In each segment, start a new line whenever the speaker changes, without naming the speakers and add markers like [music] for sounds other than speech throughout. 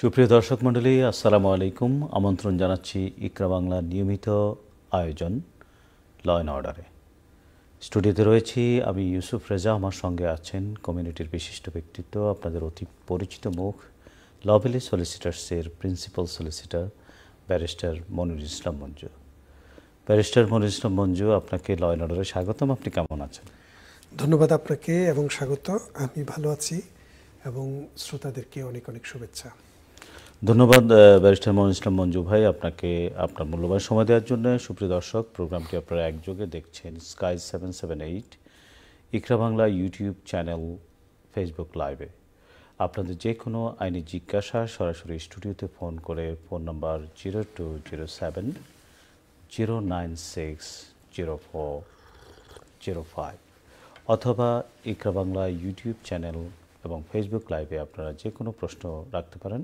সুপ্রিয় দর্শক মণ্ডলী আসসালামু আলাইকুম আমন্ত্রণ জানাচ্ছি ইকরা বাংলার নিয়মিত আয়োজন ল অ্যান্ড অর্ডারে স্টুডিওতে রয়েছি আমি ইউসুফ রেজা আমার সঙ্গে আছেন কমিউনিটির বিশিষ্ট ব্যক্তিত্ব আপনাদের অতি পরিচিত মুখ লভেলি সলিসিটার্সের principal solicitor barrister Monir Islam Manju barrister Monir Islam Manju আপনাকে ল অ্যান্ড অর্ডারে স্বাগতম আপনি কেমন আছেন
ধন্যবাদ আপনাকে এবং স্বাগত আমি ভালো আছি এবং শ্রোতাদেরকে অনেক অনেক শুভেচ্ছা
ধন্যবাদ ব্যারিস্টার মোহন ইসলাম মঞ্জু ভাই আপনাকে আপনার মূল্যবান সময় দেওয়ার জন্য সুপ্রিয় দর্শক প্রোগ্রামটি আপনারা একযোগে দেখছেন Sky seven seven eight Iqra Bangla YouTube channel Facebook লাইভে আপনাদের যে কোনো আইনি জিজ্ঞাসা সরাসরি স্টুডিওতে ফোন করে phone number zero two zero seven zero nine six zero four zero five অথবা ইকরা বাংলা ইউটিউব চ্যানেল এবং ফেসবুক লাইভে আপনারা যে কোনো প্রশ্ন রাখতে পারেন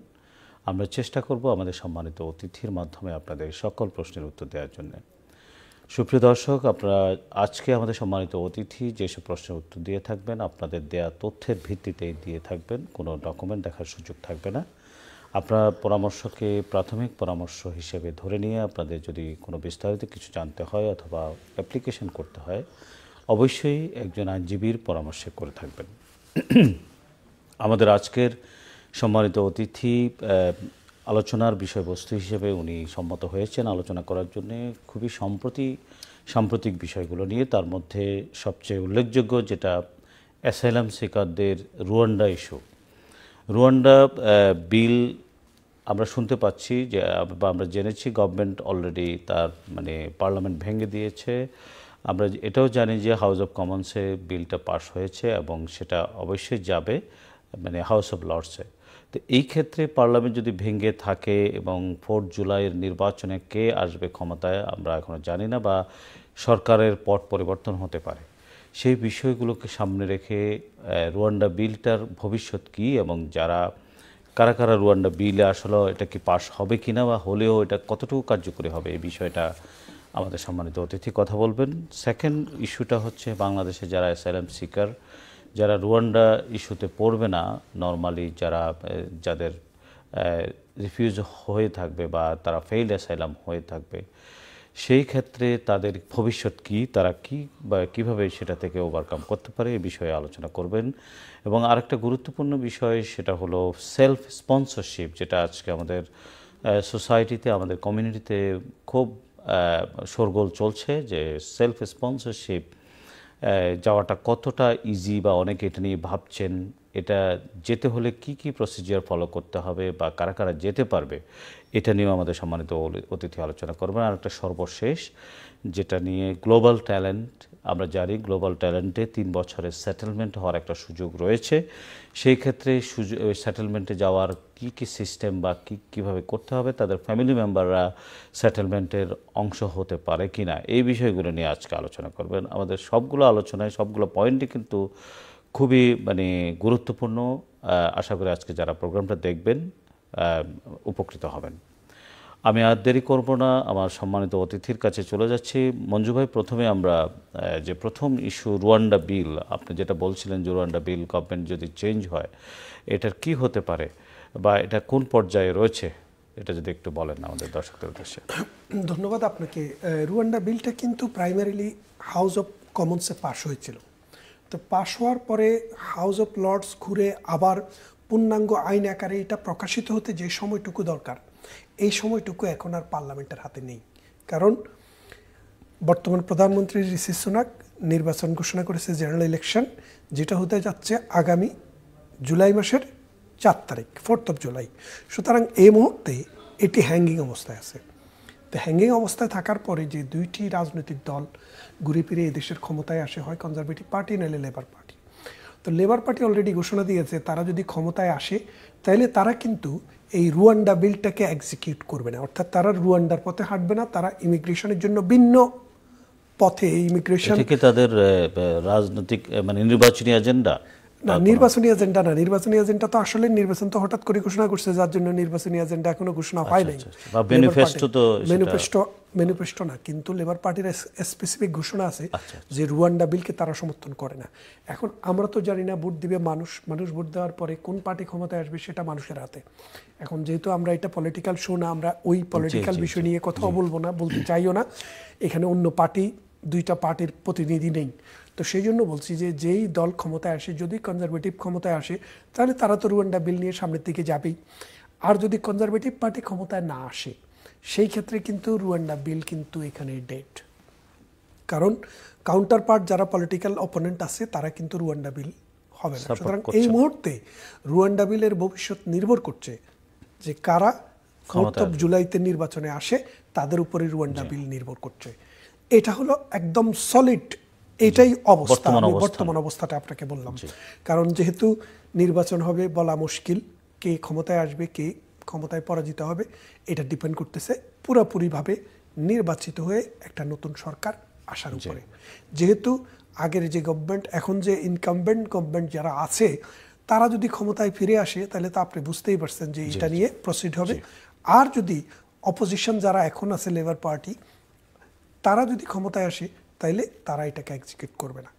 আমরা চেষ্টা করব আমাদের সম্মানিত অতিথির মাধ্যমে আপনাদের সকল প্রশ্নের উত্তর দেওয়ার জন্য সুপ্রিয় দর্শক আপনারা আজকে আমাদের সম্মানিত অতিথি যেসব প্রশ্নের উত্তর দিয়ে থাকবেন আপনাদের দেয়া তথ্যের ভিত্তিতেই দিয়ে থাকবেন কোনো ডকুমেন্ট দেখার সুযোগ থাকবে না আপনার পরামর্শকে প্রাথমিক পরামর্শ হিসেবে ধরে নিয়ে আপনাদের যদি কোনো বিস্তারিত কিছু জানতে হয় অথবা অ্যাপ্লিকেশন করতে হয় অবশ্যই একজন আইনজীবীর পরামর্শে করে থাকবেন [clears throat] আমাদের আজকের সম্মানিত অতিথি আলোচনার বিষয়বস্তু হিসেবে উনি সম্মত হয়েছেন আলোচনা করার জন্য খুবই সম্প্রতি সাম্প্রতিক বিষয়গুলো নিয়ে তার মধ্যে সবচেয়ে উল্লেখযোগ্য যেটা অ্যাসাইলাম সিকারদের রুয়ান্ডা ইস্যু রুয়ান্ডা বিল আমরা শুনতে পাচ্ছি যে বা আমরা জেনেছি গভর্নমেন্ট অলরেডি তার মানে পার্লামেন্ট ভেঙে দিয়েছে আমরা এটাও জানি যে হাউস অফ কমন্সে বিলটা পাশ হয়েছে এবং সেটা অবশ্যই যাবে মানে হাউস অফ লর্ডসে তো এই ক্ষেত্রে পার্লামেন্ট যদি ভেঙে থাকে এবং ফোর্থ জুলাইয়ের নির্বাচনে কে আসবে ক্ষমতায় আমরা এখনও জানি না বা সরকারের পট পরিবর্তন হতে পারে সেই বিষয়গুলোকে সামনে রেখে রুয়ান্ডা বিলটার ভবিষ্যৎ কী এবং যারা কারা কারা রুয়ান্ডা বিলে আসলে এটা কি পাশ হবে কি না বা হলেও এটা কতটুকু কার্যকরী হবে এই বিষয়টা আমাদের সম্মানিত অতিথি কথা বলবেন সেকেন্ড ইস্যুটা হচ্ছে বাংলাদেশে যারা অ্যাসাইলাম সিকার যারা রুয়ান্ডা ইস্যুতে পড়বে না নর্মালি যারা যাদের রিফিউজ হয়ে থাকবে বা তারা ফেইল অ্যাসাইলাম হয়ে থাকবে সেই ক্ষেত্রে তাদের ভবিষ্যৎ কি তারা কি বা কীভাবে সেটা থেকে ওভারকাম করতে পারে এ বিষয়ে আলোচনা করবেন এবং আরেকটা গুরুত্বপূর্ণ বিষয় সেটা হলো সেলফ স্পন্সরশিপ যেটা আজকে আমাদের সোসাইটিতে আমাদের কমিউনিটিতে খুব শোরগোল চলছে যে সেলফ স্পন্সরশিপ যাওয়াটা কতটা ইজি বা অনেকে এটা নিয়ে ভাবছেন এটা যেতে হলে কি কি প্রসিজিয়ার ফলো করতে হবে বা কারা কারা যেতে পারবে এটা নিয়েও আমাদের সম্মানিত অতিথি আলোচনা করবেন আর একটা সর্বশেষ যেটা নিয়ে গ্লোবাল ট্যালেন্ট আমরা জানি গ্লোবাল ট্যালেন্টে তিন বছরের সেটেলমেন্ট হওয়ার একটা সুযোগ রয়েছে সেই ক্ষেত্রে সুযোগ সেটেলমেন্টে যাওয়ার কি কি সিস্টেম বা কী কীভাবে করতে হবে তাদের ফ্যামিলি মেম্বাররা সেটেলমেন্টের অংশ হতে পারে কি না এই বিষয়গুলো নিয়ে আজকে আলোচনা করবেন আমাদের সবগুলো আলোচনায় সবগুলো পয়েন্টই কিন্তু খুবই মানে গুরুত্বপূর্ণ আশা করি আজকে যারা প্রোগ্রামটা দেখবেন উপকৃত হবেন আমি আর দেরি করব না আমার সম্মানিত অতিথির কাছে চলে যাচ্ছি মঞ্জু ভাই প্রথমে আমরা যে প্রথম ইস্যু রুয়ান্ডা বিল আপনি যেটা বলছিলেন যে রুয়ান্ডা বিল গভর্নমেন্ট যদি চেঞ্জ হয় এটার কি হতে পারে বা এটা কোন পর্যায়ে রয়েছে এটা যদি একটু বলেন আমাদের দর্শকদের উদ্দেশ্যে
ধন্যবাদ আপনাকে রুয়ান্ডা বিলটা কিন্তু প্রাইমারিলি হাউস অফ কমন্সে পাশ হয়েছিল তো পাশ হওয়ার পরে হাউস অফ লর্ডস ঘুরে আবার পূর্ণাঙ্গ আইন আকারে এটা প্রকাশিত হতে যে সময়টুকু দরকার এই সময়টুকু এখন আর পার্লামেন্টের হাতে নেই কারণ বর্তমান প্রধানমন্ত্রী ঋষি সোনাক নির্বাচন ঘোষণা করেছে জেনারেল ইলেকশন যেটা হতে যাচ্ছে আগামী জুলাই মাসের চার তারিখ ফোর্থ অফ জুলাই সুতরাং এই মুহূর্তে এটি হ্যাঙ্গিং অবস্থায় আছে তো হ্যাঙ্গিং অবস্থায় থাকার পরে যে দুইটি রাজনৈতিক দল ঘুরে ফিরে এদেশের ক্ষমতায় আসে হয় কনজারভেটিভ পার্টি নাহলে লেবার পার্টি তো লেবার পার্টি অলরেডি ঘোষণা দিয়েছে তারা যদি ক্ষমতায় আসে তাহলে তারা কিন্তু এই রুয়ান্ডা বিলটাকে এক্সিকিউট করবে না অর্থাৎ তারা রুয়ান্ডার পথে হাঁটবে না তারা ইমিগ্রেশনের জন্য ভিন্ন পথে ইমিগ্রেশন থেকে
তাদের রাজনৈতিক মানে নির্বাচনী এজেন্ডা না নির্বাচনী এজেন্ডা না নির্বাচনী
এজেন্ডা তো আসলে নির্বাচন তো হঠাৎ করে ঘোষণা করছে যার জন্য নির্বাচনী এজেন্ডা এখনো ঘোষণা হয় আচ্ছা, নাই ম্যানিফেস্টো আচ্ছা, আচ্ছা। তো ম্যানিফেস্টো ম্যানিফেস্টো না কিন্তু লেবার পার্টির স্পেসিফিক ঘোষণা আছে যে রুয়ান্ডা বিলকে তারা সমর্থন করে না এখন আমরা তো জানি না ভোট দিবে মানুষ মানুষ ভোট দেওয়ার পরে কোন পার্টি ক্ষমতায় আসবে সেটা মানুষের হাতে এখন যেহেতু আমরা এটা পলিটিক্যাল শো না আমরা ওই পলিটিক্যাল বিষয় নিয়ে কথাও বলবো না বলতে চাইও না এখানে অন্য পার্টি দুইটা পার্টির প্রতিনিধি নেই তো সেই জন্য বলছি যে যেই দল ক্ষমতায় আসে যদি কনজারভেটিভ ক্ষমতায় আসে তাহলে তারা তো রুয়ান্ডা বিল নিয়ে সামনের দিকে যাবেই আর যদি কনজারভেটিভ পার্টি ক্ষমতায় না আসে সেই ক্ষেত্রে কিন্তু রুয়ান্ডা বিল কিন্তু এখানে ডেট কারণ কাউন্টার পার্ট যারা পলিটিক্যাল অপোনেন্ট আছে তারা কিন্তু রুয়ান্ডা বিল হবে না সুতরাং এই মুহূর্তে রুয়ান্ডা বিলের ভবিষ্যৎ নির্ভর করছে যে কারা কর্তব জুলাইতে নির্বাচনে আসে তাদের উপরে রুয়ান্ডা বিল নির্ভর করছে এটা হলো একদম সলিড এটাই অবস্থা বর্তমান অবস্থাটা আপনাকে বললাম কারণ যেহেতু নির্বাচন হবে বলা মুশকিল কে ক্ষমতায় আসবে কে ক্ষমতায় পরাজিত হবে এটা ডিপেন্ড করতেছে পুরোপুরিভাবে নির্বাচিত হয়ে একটা নতুন সরকার আসার উপরে যেহেতু আগের যে গভর্নমেন্ট এখন যে ইনকামবেন্ট গভর্নমেন্ট যারা আছে তারা যদি ক্ষমতায় ফিরে আসে তাহলে তো আপনি বুঝতেই পারছেন যে এটা নিয়ে প্রসিড হবে আর যদি অপোজিশন যারা এখন আছে লেবার পার্টি তারা যদি ক্ষমতায় আসে তাইলে তারা এটাকে এক্সিকিউট করবে না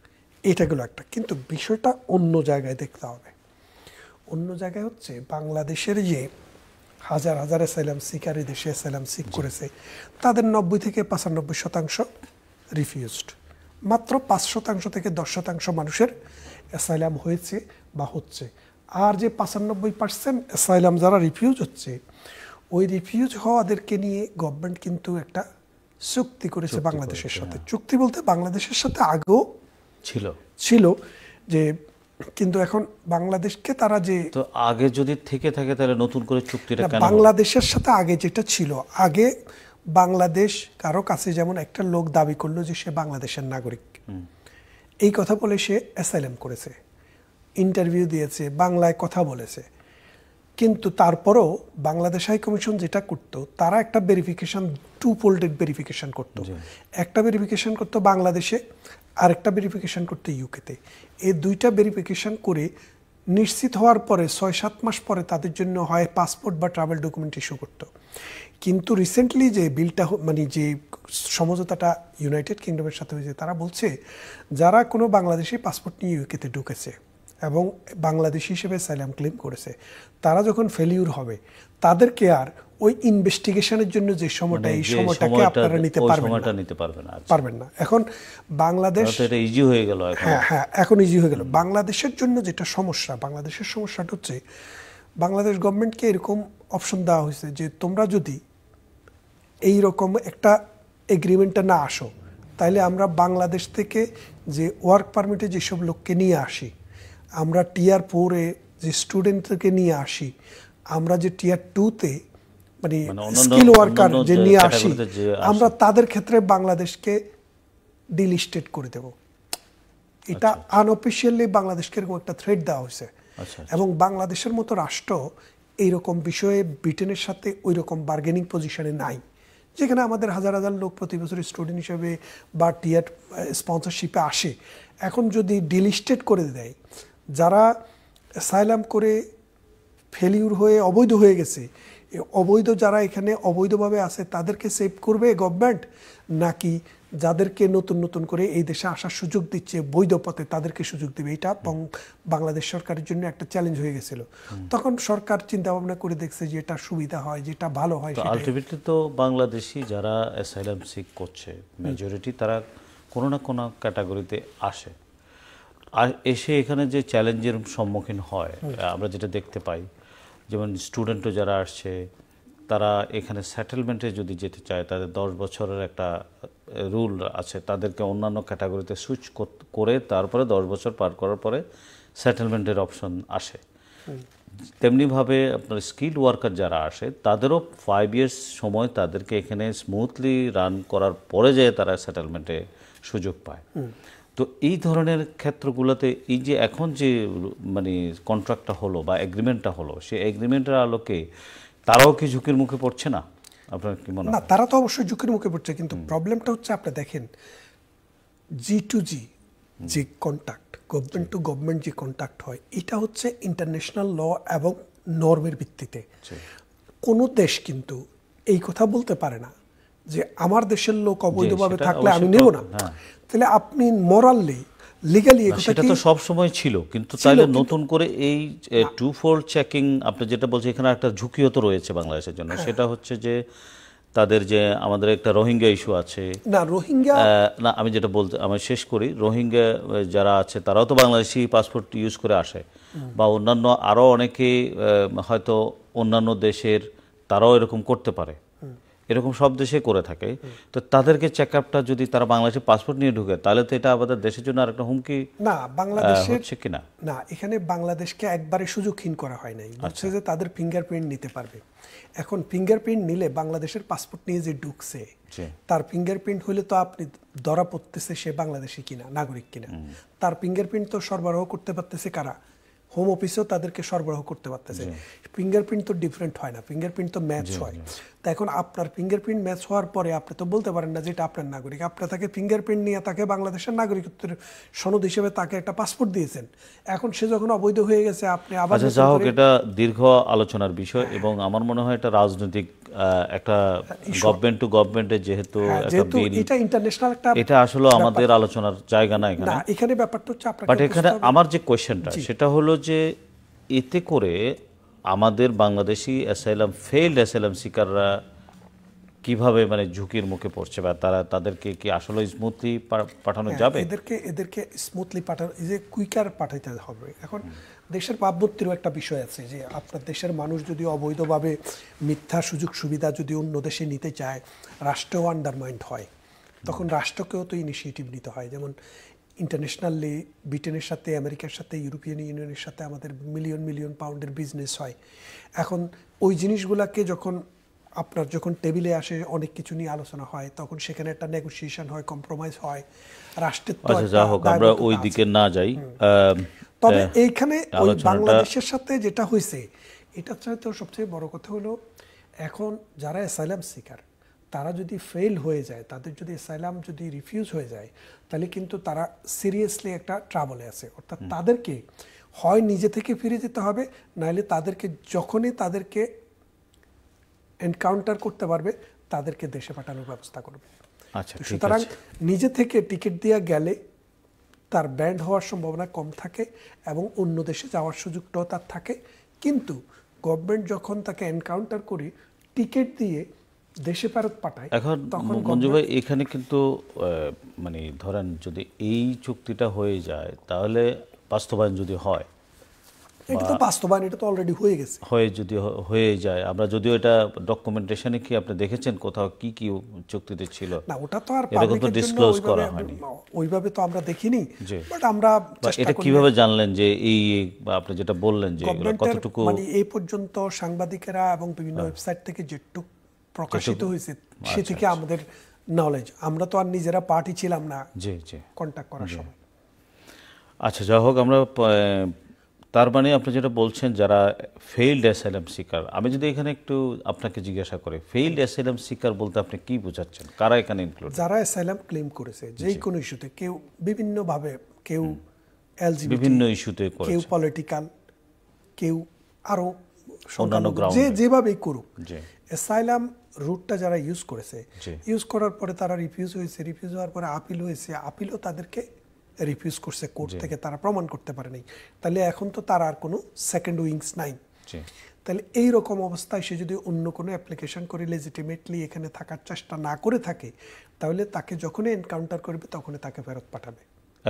এটা একটা কিন্তু বিষয়টা অন্য জায়গায় দেখতে হবে অন্য জায়গায় হচ্ছে বাংলাদেশের যে হাজার হাজার এসাইলাম শিকারি দেশে এসাইলাম সিক করেছে তাদের নব্বই থেকে পঁচানব্বই শতাংশ রিফিউজড মাত্র পাঁচ শতাংশ থেকে দশ শতাংশ মানুষের অ্যাসাইলাম হয়েছে বা হচ্ছে আর যে পঁচানব্বই পার্সেন্ট অ্যাসাইলাম যারা রিফিউজ হচ্ছে ওই রিফিউজ হওয়াদেরকে নিয়ে গভর্নমেন্ট কিন্তু একটা চুক্তি করেছে বাংলাদেশের সাথে হ্যাঁ। চুক্তি বলতে বাংলাদেশের সাথে আগেও ছিল ছিল যে কিন্তু এখন বাংলাদেশকে তারা
যে তো আগে যদি থেকে থাকে তাহলে নতুন করে চুক্তিটা বাংলাদেশের
সাথে আগে যেটা ছিল আগে বাংলাদেশ কারো কাছে যেমন একটা লোক দাবি করলো যে সে বাংলাদেশের নাগরিক এই কথা বলে সে অ্যাসাইলাম করেছে ইন্টারভিউ দিয়েছে বাংলায় কথা বলেছে কিন্তু তারপরও বাংলাদেশ হাই কমিশন যেটা করত তারা একটা ভেরিফিকেশন টু ফোল্ডেড ভেরিফিকেশন করত একটা ভেরিফিকেশন করতো বাংলাদেশে আর একটা ভেরিফিকেশন করতো ইউকেতে এই দুইটা ভেরিফিকেশন করে নিশ্চিত হওয়ার পরে ছয় সাত মাস পরে তাদের জন্য হয় পাসপোর্ট বা ট্রাভেল ডকুমেন্ট ইস্যু করত কিন্তু রিসেন্টলি যে বিলটা মানে যে সমঝোতাটা ইউনাইটেড কিংডমের সাথে হয়েছে তারা বলছে যারা কোনো বাংলাদেশি পাসপোর্ট নিয়ে ইউকেতে ঢুকেছে এবং বাংলাদেশ হিসেবে স্যালাম ক্লেম করেছে তারা যখন ফেলিউর হবে তাদেরকে আর ওই ইনভেস্টিগেশনের জন্য যে সময়টা মানে এই সময়টাকে আপনারা নিতে পারবেন
না নিতে পারবেন না আচ্ছা।
পারবেন না এখন বাংলাদেশ
এটা ইজি হয়ে গেল হ্যাঁ
হ্যাঁ এখন ইজি হয়ে গেল বাংলাদেশের জন্য যেটা সমস্যা বাংলাদেশের সমস্যাটা হচ্ছে বাংলাদেশ গভর্নমেন্টকে এরকম অপশন দেওয়া হয়েছে যে তোমরা যদি এই রকম একটা এগ্রিমেন্টে না আসো তাইলে আমরা বাংলাদেশ থেকে যে ওয়ার্ক পারমিটে যেসব লোককে নিয়ে আসি আমরা টিয়ার ফোরে যে স্টুডেন্টকে নিয়ে আসি আমরা যে টিয়ার টুতে মানে স্কিল মানে ওয়ার্কার যে নিয়ে আসি আমরা তাদের ক্ষেত্রে বাংলাদেশকে ডিলিস্টেড করে দেব এটা আনঅফিসিয়ালি আচ্ছা। বাংলাদেশকে এরকম একটা থ্রেড দেওয়া হয়েছে আচ্ছা, আচ্ছা। এবং বাংলাদেশের মতো রাষ্ট্র এইরকম বিষয়ে ব্রিটেনের সাথে ওই রকম বার্গেনিং পজিশনে নাই যেখানে আমাদের হাজার হাজার লোক প্রতি বছর স্টুডেন্ট হিসেবে বা টিয়ার স্পন্সরশিপে আসে এখন যদি ডিলিস্টেড করে দেয় যারা অ্যাসাইলাম করে ফেলিউর হয়ে অবৈধ হয়ে গেছে অবৈধ যারা এখানে অবৈধভাবে আছে তাদেরকে সেভ করবে গভর্নমেন্ট নাকি যাদেরকে নতুন নতুন করে এই দেশে আসার সুযোগ দিচ্ছে বৈধ পথে তাদেরকে সুযোগ দেবে এটা বাংলাদেশ সরকারের জন্য একটা চ্যালেঞ্জ হয়ে গেছিল তখন সরকার চিন্তা ভাবনা করে দেখছে যে এটা সুবিধা হয় যেটা ভালো হয় আলটিমেটলি
তো বাংলাদেশি যারা অ্যাসাইলাম সিক করছে মেজরিটি তারা কোনো না কোনো ক্যাটাগরিতে আসে এসে এখানে যে চ্যালেঞ্জের সম্মুখীন হয় আমরা যেটা দেখতে পাই যেমন স্টুডেন্টও যারা আসছে তারা এখানে সেটেলমেন্টে যদি যেতে চায় তাদের দশ বছরের একটা রুল আছে তাদেরকে অন্যান্য ক্যাটাগরিতে সুইচ করে তারপরে দশ বছর পার করার পরে সেটেলমেন্টের অপশন আসে তেমনিভাবে আপনার স্কিল ওয়ার্কার যারা আসে তাদেরও ফাইভ ইয়ার্স সময় তাদেরকে এখানে স্মুথলি রান করার পরে যেয়ে তারা সেটেলমেন্টে সুযোগ পায় তো এই ধরনের ক্ষেত্রগুলোতে এই যে এখন যে মানে কন্ট্রাক্টটা হলো বা এগ্রিমেন্টটা হলো সে এগ্রিমেন্টের আলোকে তারাও কি ঝুঁকির মুখে পড়ছে না আপনার কি মনে না
তারা তো অবশ্যই ঝুঁকির মুখে পড়ছে কিন্তু প্রবলেমটা হচ্ছে আপনি দেখেন জি টু জি যে কন্ট্যাক্ট গভর্নমেন্ট টু গভর্নমেন্ট যে কন্ট্যাক্ট হয় এটা হচ্ছে ইন্টারন্যাশনাল ল এবং নর্মের ভিত্তিতে আচ্ছা। কোনো দেশ কিন্তু এই কথা বলতে পারে না যে আমার দেশের লোক অবৈধভাবে থাকলে আমি নেব না হ্যাঁ। তাহলে আপনি মোরাললি লিগালি সেটা তো সব
সময় ছিল কিন্তু তাহলে নতুন করে এই টু ফোর চেকিং আপনি যেটা বলছেন এখানে একটা ঝুঁকিও তো রয়েছে বাংলাদেশের জন্য সেটা হচ্ছে যে তাদের যে আমাদের একটা রোহিঙ্গা ইস্যু আছে না রোহিঙ্গা না আমি যেটা বলতে আমি শেষ করি রোহিঙ্গা যারা আছে তারাও তো বাংলাদেশি পাসপোর্ট ইউজ করে আসে বা অন্যান্য আরও অনেকে হয়তো অন্যান্য দেশের তারাও এরকম করতে পারে এরকম সব দেশে করে থাকে তো তাদেরকে চেক আপটা যদি তারা বাংলাদেশে পাসপোর্ট নিয়ে ঢুকে তাহলে তো এটা আমাদের দেশের জন্য একটা হুমকি না বাংলাদেশে হচ্ছে কিনা
না এখানে বাংলাদেশকে একবারে সুযোগহীন করা হয় নাই বলছে আচ্ছা। যে তাদের ফিঙ্গারপ্রিন্ট নিতে পারবে এখন ফিঙ্গারপ্রিন্ট নিলে বাংলাদেশের পাসপোর্ট নিয়ে যে ঢুকছে তার ফিঙ্গারপ্রিন্ট হলে তো আপনি ধরা পড়তেছে সে বাংলাদেশি কিনা নাগরিক কিনা তার ফিঙ্গারপ্রিন্ট তো সরবরাহ করতে পারতেছে কারা হোম অফিসেও তাদেরকে সরবরাহ করতে পারতেছে ফিঙ্গারপ্রিন্ট তো ডিফারেন্ট হয় না ফিঙ্গারপ্রিন্ট তো ম্যাচ হয় তা এখন আপনার ফিঙ্গারপ্রিন্ট ম্যাচ হওয়ার পরে আপনি তো বলতে পারেন না যে এটা আপনার নাগরিক আপনার তাকে ফিঙ্গারপ্রিন্ট নিয়ে তাকে বাংলাদেশের নাগরিকত্বের সনদ হিসেবে তাকে একটা পাসপোর্ট দিয়েছেন এখন সে যখন অবৈধ হয়ে গেছে আপনি আবার আচ্ছা, যা হোক এটা
দীর্ঘ আলোচনার বিষয় এবং আমার মনে হয় এটা রাজনৈতিক একটা গভর্নমেন্ট টু গভর্নমেন্টের যেহেতু হ্যাঁ, যেহেতু এটা ইন্টারন্যাশনাল একটা এটা আসলে আমাদের আলোচনার জায়গা না এখানে
এখানে ব্যাপারটা হচ্ছে আপনার বাট এখানে
আমার যে কোয়েশ্চেনটা সেটা হলো যে এতে করে আমাদের বাংলাদেশি অ্যাসাইলাম ফেইল্ড অ্যাসাইলাম শিকাররা কিভাবে মানে ঝুঁকির মুখে পড়ছে বা তারা তাদেরকে কি আসলে স্মুথলি পাঠানো হ্যাঁ, যাবে এদেরকে
এদেরকে স্মুথলি পাঠানো যে কুইকার পাঠাইতে হবে এখন দেশের পাবত্তিরও একটা বিষয় আছে যে আপনার দেশের মানুষ যদি অবৈধভাবে মিথ্যা সুযোগ সুবিধা যদি অন্য দেশে নিতে চায় রাষ্ট্রও আন্ডারমাইন্ড হয় তখন রাষ্ট্রকেও তো ইনিশিয়েটিভ নিতে হয় যেমন ইন্টারন্যাশনালি ব্রিটেনের সাথে আমেরিকার সাথে ইউরোপিয়ান ইউনিয়নের সাথে আমাদের মিলিয়ন মিলিয়ন পাউন্ডের বিজনেস হয় এখন ওই জিনিসগুলোকে যখন আপনার যখন টেবিলে আসে অনেক কিছু নিয়ে আলোচনা হয় তখন সেখানে একটা নেগোসিয়েশন হয় কম্প্রোমাইজ হয় রাষ্ট্রের আচ্ছা যা হোক আমরা ওই
দিকে না যাই তবে এইখানে ওই বাংলাদেশের
সাথে যেটা হয়েছে এটা তো সবচেয়ে বড় কথা হলো এখন যারা অ্যাসাইলাম সিকার তারা যদি ফেল হয়ে যায় তাদের যদি অ্যাসাইলাম যদি রিফিউজ হয়ে যায় তাহলে কিন্তু তারা সিরিয়াসলি একটা ট্রাভেলে আছে অর্থাৎ তাদেরকে হয় নিজে থেকে ফিরে যেতে হবে নাহলে তাদেরকে যখনই তাদেরকে এনকাউন্টার করতে পারবে তাদেরকে দেশে পাঠানোর ব্যবস্থা করবে
আচ্ছা সুতরাং
নিজে থেকে টিকিট দিয়ে গেলে তার ব্যান্ড হওয়ার সম্ভাবনা কম থাকে এবং অন্য দেশে যাওয়ার সুযোগটাও তার থাকে কিন্তু গভর্নমেন্ট যখন তাকে এনকাউন্টার করে টিকিট দিয়ে দেশে ফেরত পাঠায় এখন মঞ্জু ভাই
এখানে কিন্তু মানে ধরেন যদি এই চুক্তিটা হয়ে যায় তাহলে বাস্তবায়ন যদি হয় এটা তো বাস্তবায়ন এটা তো অলরেডি হয়ে গেছে হয়ে যদি হয়ে যায় আমরা যদিও এটা ডকুমেন্টেশনে কি আপনি দেখেছেন কোথাও কি কি চুক্তিতে ছিল না ওটা তো আর এরকম তো ডিসক্লোজ করা হয়নি
ওইভাবে তো আমরা
দেখিনি বাট আমরা এটা কিভাবে জানলেন যে এই আপনি যেটা বললেন যে কতটুকু মানে এই
পর্যন্ত সাংবাদিকেরা এবং বিভিন্ন ওয়েবসাইট হ্যাঁ। থেকে যেটুকু প্রকাশিত হয়েছে আচ্ছা, সে থেকে আচ্ছা। আমাদের নলেজ আমরা তো আর নিজেরা পার্টি ছিলাম না জি জি কন্ট্যাক্ট করার সময়
আচ্ছা যা হোক আমরা তার মানে আপনি যেটা বলছেন যারা ফেইল্ড অ্যাসাইলাম সিকার আমি যদি এখানে একটু আপনাকে জিজ্ঞাসা করি ফেইল্ড অ্যাসাইলাম সিকার বলতে আপনি কি বোঝাচ্ছেন কারা এখানে ইনক্লুড
যারা অ্যাসাইলাম ক্লেম করেছে যে কোনো ইস্যুতে কেউ বিভিন্নভাবে কেউ এলজি বিভিন্ন
ইস্যুতে কেউ
পলিটিক্যাল কেউ আরও যে যেভাবে করুক অ্যাসাইলাম রুটটা যারা ইউজ করেছে ইউজ করার পরে তারা রিফিউজ হয়েছে রিফিউজ হওয়ার পরে আপিল হয়েছে আপিলও তাদেরকে রিফিউজ করছে কোর্ট থেকে তারা প্রমাণ করতে পারে নাই তাহলে এখন তো তার আর কোনো সেকেন্ড উইংস নাই তাহলে এই রকম অবস্থায় সে যদি অন্য কোনো অ্যাপ্লিকেশন করে লেজিটিমেটলি এখানে থাকার চেষ্টা না করে থাকে তাহলে তাকে যখনই এনকাউন্টার করবে তখনই তাকে ফেরত পাঠাবে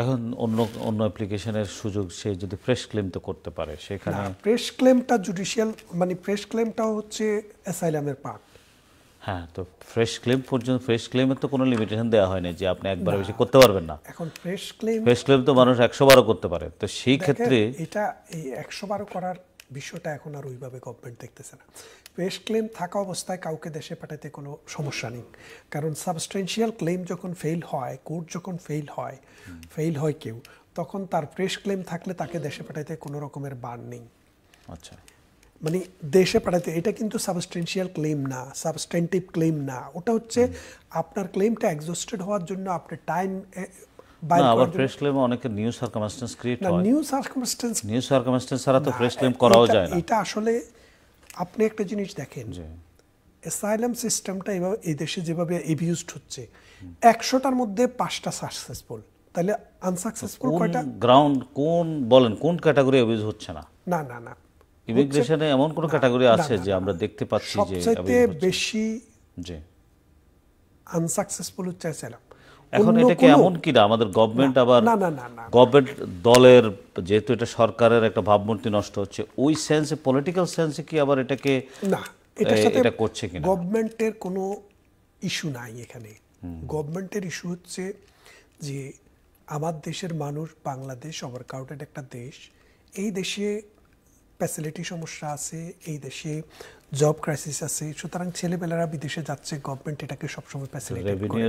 এখন অন্য অন্য অ্যাপ্লিকেশনের সুযোগ সে যদি ফ্রেশ ক্লেম তো করতে পারে সেখানে
ফ্রেশ ক্লেমটা জুডিশিয়াল মানে ফ্রেশ ক্লেমটা হচ্ছে অ্যাসাইলামের পার্ট
হ্যাঁ তো ফ্রেশ ক্লেম পর্যন্ত ফ্রেশ ক্লেমের তো কোনো লিমিটেশন দেওয়া হয়নি যে আপনি একবার বেশি করতে পারবেন না
এখন ফ্রেশ ক্লেম ফ্রেশ
ক্লেম তো মানুষ একশো বারো করতে পারে তো সেই ক্ষেত্রে
এটা এই একশো বারো করার বিষয়টা এখন আর ওইভাবে গভর্নমেন্ট দেখতেছে না ফ্রেশ ক্লেম থাকা অবস্থায় কাউকে দেশে পাঠাতে কোনো সমস্যা নেই কারণ সাবস্টেন্সিয়াল ক্লেম যখন ফেল হয় কোর্ট যখন ফেল হয় ফেল হয় কেউ তখন তার ফ্রেশ ক্লেম থাকলে তাকে দেশে পাঠাতে কোনো রকমের বার নেই আচ্ছা মানে দেশে পাঠাতে এটা কিন্তু সাবস্টেন্সিয়াল ক্লেম না সাবস্টেন্টিভ ক্লেম না ওটা হচ্ছে আপনার ক্লেমটা এক্সস্টেড হওয়ার জন্য আপনার টাইম আপনি একটা জিনিস দেখেন এভাবে এই দেশে যেভাবে একশোটার মধ্যে পাঁচটা সাকসেসফুল আনসাকসেসফুল
গ্রাউন্ড কোন বলেন কোন ক্যাটাগরি হচ্ছে না না না না ইমিগ্রেশনে এমন কোন ক্যাটাগরি আছে যে আমরা দেখতে পাচ্ছি যে সবচেয়ে বেশি জি
আনসাকসেসফুল হচ্ছে এসএলএম
এখন এটাকে এমন কি না আমাদের গভর্নমেন্ট আবার গভর্নমেন্ট দলের যেহেতু এটা সরকারের একটা ভাবমূর্তি নষ্ট হচ্ছে ওই সেন্সে পলিটিক্যাল সেন্সে কি আবার এটাকে না এটা করছে কিনা গভর্নমেন্টের কোনো
ইস্যু নাই এখানে গভর্নমেন্টের ইস্যু হচ্ছে যে আমার দেশের মানুষ বাংলাদেশ ওভারক্রাউডেড একটা দেশ এই দেশে ফ্যাসিলিটি সমস্যা আছে এই দেশে জব ক্রাইসিস আছে সুতরাং ছেলেবেলারা বিদেশে যাচ্ছে গভর্নমেন্ট এটাকে সবসময় ফ্যাসিলিটেট করে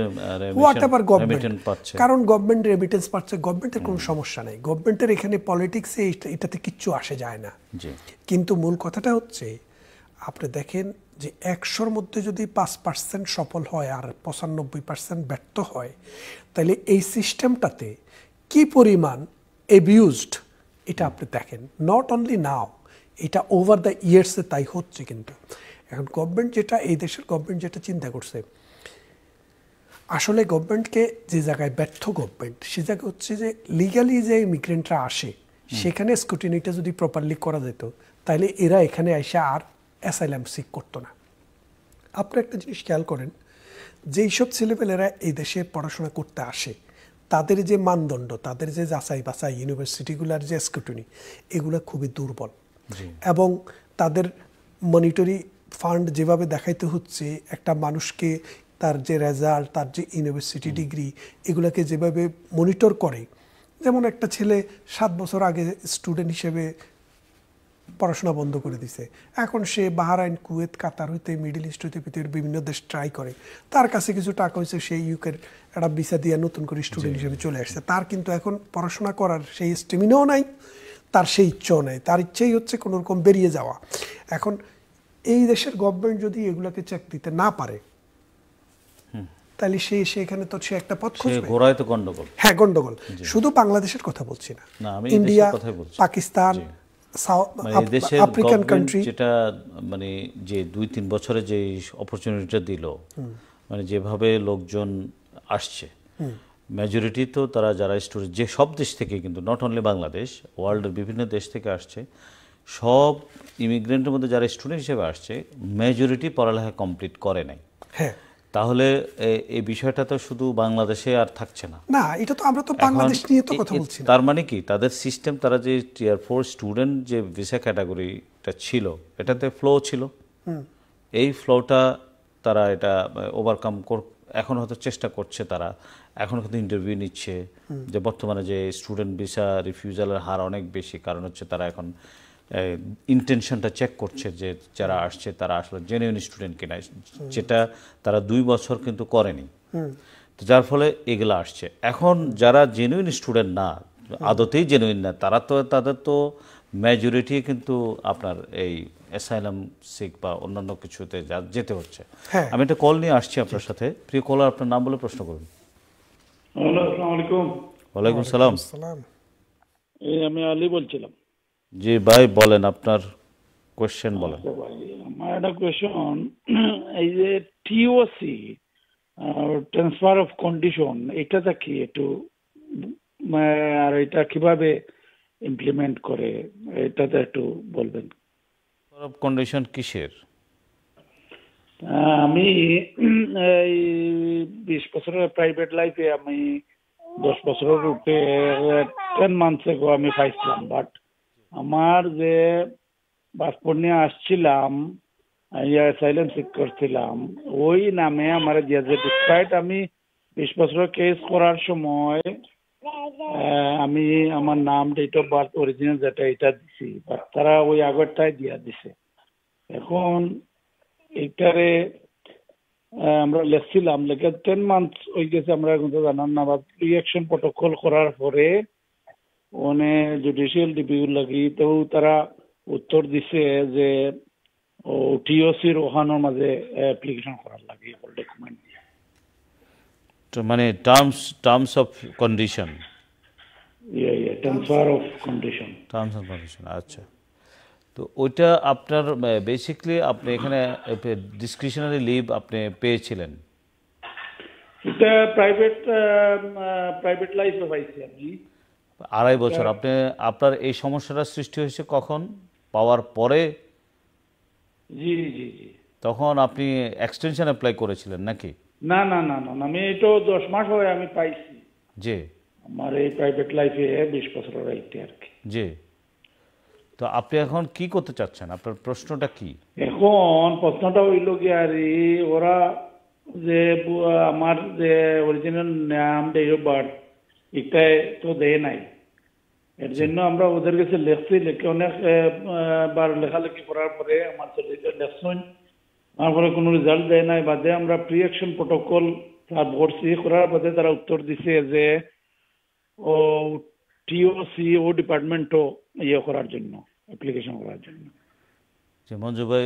গভর্নমেন্ট কারণ
গভর্নমেন্ট রেমিটেন্স পাচ্ছে গভর্নমেন্টের কোনো সমস্যা নেই গভর্নমেন্টের এখানে পলিটিক্সে এটাতে কিচ্ছু আসে যায় না কিন্তু মূল কথাটা হচ্ছে আপনি দেখেন যে একশোর মধ্যে যদি পাঁচ পার্সেন্ট সফল হয় আর পঁচানব্বই পার্সেন্ট ব্যর্থ হয় তাহলে এই সিস্টেমটাতে কি পরিমাণ এবিউজড এটা আপনি দেখেন নট অনলি নাও এটা ওভার দ্য ইয়ার্সে তাই হচ্ছে কিন্তু এখন গভর্নমেন্ট যেটা এই দেশের গভর্নমেন্ট যেটা চিন্তা করছে আসলে গভর্নমেন্টকে যে জায়গায় ব্যর্থ গভর্নমেন্ট সে জায়গায় হচ্ছে যে লিগালি যে ইমিগ্রেন্টরা আসে সেখানে স্কুটিনিটা যদি প্রপারলি করা যেত তাহলে এরা এখানে এসে আর অ্যাসাইলাম সিক করতো না আপনি একটা জিনিস খেয়াল করেন যেই সব ছেলেপেলেরা এই দেশে পড়াশোনা করতে আসে তাদের যে মানদণ্ড তাদের যে যাচাই বাছাই ইউনিভার্সিটিগুলোর যে স্কুটিনি এগুলো খুবই দুর্বল এবং তাদের মনিটরি ফান্ড যেভাবে দেখাইতে হচ্ছে একটা মানুষকে তার যে রেজাল্ট তার যে ইউনিভার্সিটি ডিগ্রি এগুলোকে যেভাবে মনিটর করে যেমন একটা ছেলে সাত বছর আগে স্টুডেন্ট হিসেবে পড়াশোনা বন্ধ করে দিছে এখন সে বাহারাইন কুয়েত কাতার হইতে মিডিল ইস্ট হইতে পৃথিবীর বিভিন্ন দেশ ট্রাই করে তার কাছে কিছু টাকা হয়েছে সেই ইউকের একটা ভিসা দিয়ে নতুন করে স্টুডেন্ট হিসেবে চলে আসছে তার কিন্তু এখন পড়াশোনা করার সেই স্টেমিনাও নাই তার সেই ইচ্ছেও নেই তার ইচ্ছেই হচ্ছে কোনো রকম বেরিয়ে যাওয়া এখন এই দেশের গভর্নমেন্ট যদি এগুলাকে চেক দিতে না পারে তাহলে সে সেখানে তো সে একটা পথ খুঁজবে
গোড়ায় তো গন্ডগোল
হ্যাঁ গন্ডগোল শুধু বাংলাদেশের কথা বলছি না ইন্ডিয়া পাকিস্তান মানে আফ্রিকান কান্ট্রি
যেটা মানে যে দুই তিন বছরে যে অপরচুনিটিটা দিল মানে যেভাবে লোকজন আসছে মেজরিটি তো তারা যারা স্টুডেন্ট যে সব দেশ থেকে কিন্তু নট অনলি বাংলাদেশ ওয়ার্ল্ডের বিভিন্ন দেশ থেকে আসছে সব ইমিগ্রেন্টের মধ্যে যারা স্টুডেন্ট হিসেবে আসছে মেজরিটি পড়ালেখা কমপ্লিট করে নাই হ্যাঁ তাহলে এই বিষয়টা তো শুধু বাংলাদেশে আর থাকছে না
না এটা তো আমরা তো বাংলাদেশ নিয়ে তো কথা বলছি
তার মানে কি তাদের সিস্টেম তারা যে টিয়ার ফোর স্টুডেন্ট যে ভিসা ক্যাটাগরিটা ছিল এটাতে ফ্লো ছিল এই ফ্লোটা তারা এটা ওভারকাম এখন হয়তো চেষ্টা করছে তারা এখন হয়তো ইন্টারভিউ নিচ্ছে যে বর্তমানে যে স্টুডেন্ট ভিসা রিফিউজালের হার অনেক বেশি কারণ হচ্ছে তারা এখন ইন্টেনশনটা চেক করছে যে যারা আসছে তারা আসলে জেনুইন স্টুডেন্ট কিনা যেটা তারা দুই বছর কিন্তু করেনি তো যার ফলে এগুলো আসছে এখন যারা জেনুইন স্টুডেন্ট না আদতেই জেনুইন না তারা তো তাদের তো মেজরিটি কিন্তু আপনার এই অ্যাসাইলাম সিক বা অন্যান্য কিছুতে যেতে হচ্ছে হ্যাঁ। আমি একটা কল নিয়ে আসছি আপনার সাথে প্রিয় কলার আপনার নাম বলে প্রশ্ন করুন ওয়ালাইকুম সালাম
এই আমি আলী বলছিলাম
জি ভাই বলেন আপনার কোয়েশ্চেন আচ্ছা বলেন
আমার একটা কোয়েশ্চন এই যে টিওসি ট্রান্সফার অফ কন্ডিশন এটাটা কি একটু আর এটা কিভাবে ইমপ্লিমেন্ট করে এটাতে একটু বলবেন
কন্ডিশন কিসের
আমি এই বিশ বছরের প্রাইভেট লাইফে আমি দশ বছরের টেন মান্থস এগো আমি পাইছিলাম বাট আমার যে পাসপোর্ট আসছিলাম সাইলেন্স সিক করছিলাম ওই নামে আমার যে ডিসপাইট আমি বিশ বছরের কেস করার সময় আমি আমার নাম ডেট অফ বার্থ অরিজিনাল যেটা এটা দিছি তারা ওই আগরটাই দিয়া দিছে এখন এটারে আমরা লেখছিলাম লেখে টেন মান্থ হয়ে গেছে আমরা এখন তো জানান না বা রিয়াকশন প্রটোকল করার পরে ওনে জুডিশিয়াল ডিভিউ লাগি তো তারা উত্তর দিছে যে টিওসির ওখানোর মাঝে অ্যাপ্লিকেশন করার লাগে ডকুমেন্ট
মানে terms terms of condition terms of condition আচ্ছা তো ওইটা আপনার বেসিকলি আপনি এখানে ডিসক্রিশনারি লিভ আপনি পেয়েছিলেন
এটা প্রাইভেট প্রাইভেট লাইফে পাইছি আমি
আড়াই বছর আপনি আপনার এই সমস্যাটা সৃষ্টি হয়েছে কখন পাওয়ার পরে
জি জি জি
তখন আপনি এক্সটেনশন অ্যাপ্লাই করেছিলেন নাকি
না না না না আমি এই তো দশ মাস হয়ে আমি পাইছি জি আমার এই প্রাইভেট লাইফে বিশ বছরের রাইতে আর কি
জি তো আপনি এখন কি করতে চাচ্ছেন আপনার প্রশ্নটা কি
এখন প্রশ্নটা হইল কি আর ওরা যে আমার যে অরিজিনাল নাম ডেট অফ বার্থ এটা তো দেয় নাই এর জন্য আমরা ওদের কাছে লেখছি লেখে অনেক বার লেখালেখি করার পরে আমার লেখছেন তারপরে কোনো রেজাল্ট দেয় নাই বাদে আমরা প্রি অ্যাকশন প্রোটোকল তার ভর্তি করার বাদে তারা উত্তর দিছে যে ও টিওসি ও ডিপার্টমেন্টও ইয়ে করার জন্য অ্যাপ্লিকেশন করার জন্য
মঞ্জু ভাই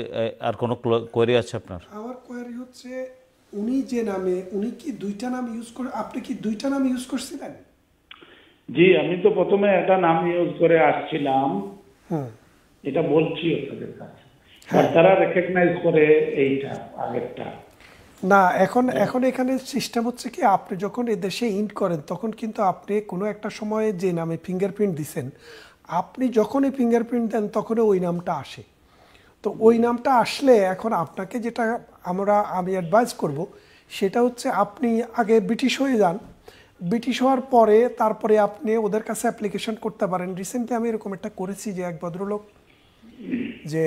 আর কোনো কোয়েরি আছে আপনার
আমার কোয়েরি হচ্ছে উনি যে নামে উনি কি দুইটা নাম ইউজ করে আপনি কি দুইটা নাম ইউজ করছিলেন
জি আমি তো প্রথমে একটা নাম ইউজ করে আসছিলাম হ্যাঁ। এটা বলছি আপনাদের কাছে হ্যাঁ। তারা রেকগনাইজ করে এইটা আগেরটা
না এখন এখন এখানে সিস্টেম হচ্ছে কি আপনি যখন এদেশে ইন্ট করেন তখন কিন্তু আপনি কোনো একটা সময়ে যে নামে ফিঙ্গারপ্রিন্ট দিছেন আপনি যখনই ফিঙ্গারপ্রিন্ট দেন তখনই ওই নামটা আসে তো ওই নামটা আসলে এখন আপনাকে যেটা আমরা আমি অ্যাডভাইস করব সেটা হচ্ছে আপনি আগে ব্রিটিশ হয়ে যান ব্রিটিশ হওয়ার পরে তারপরে আপনি ওদের কাছে অ্যাপ্লিকেশন করতে পারেন রিসেন্টলি আমি এরকম একটা করেছি যে এক ভদ্রলোক যে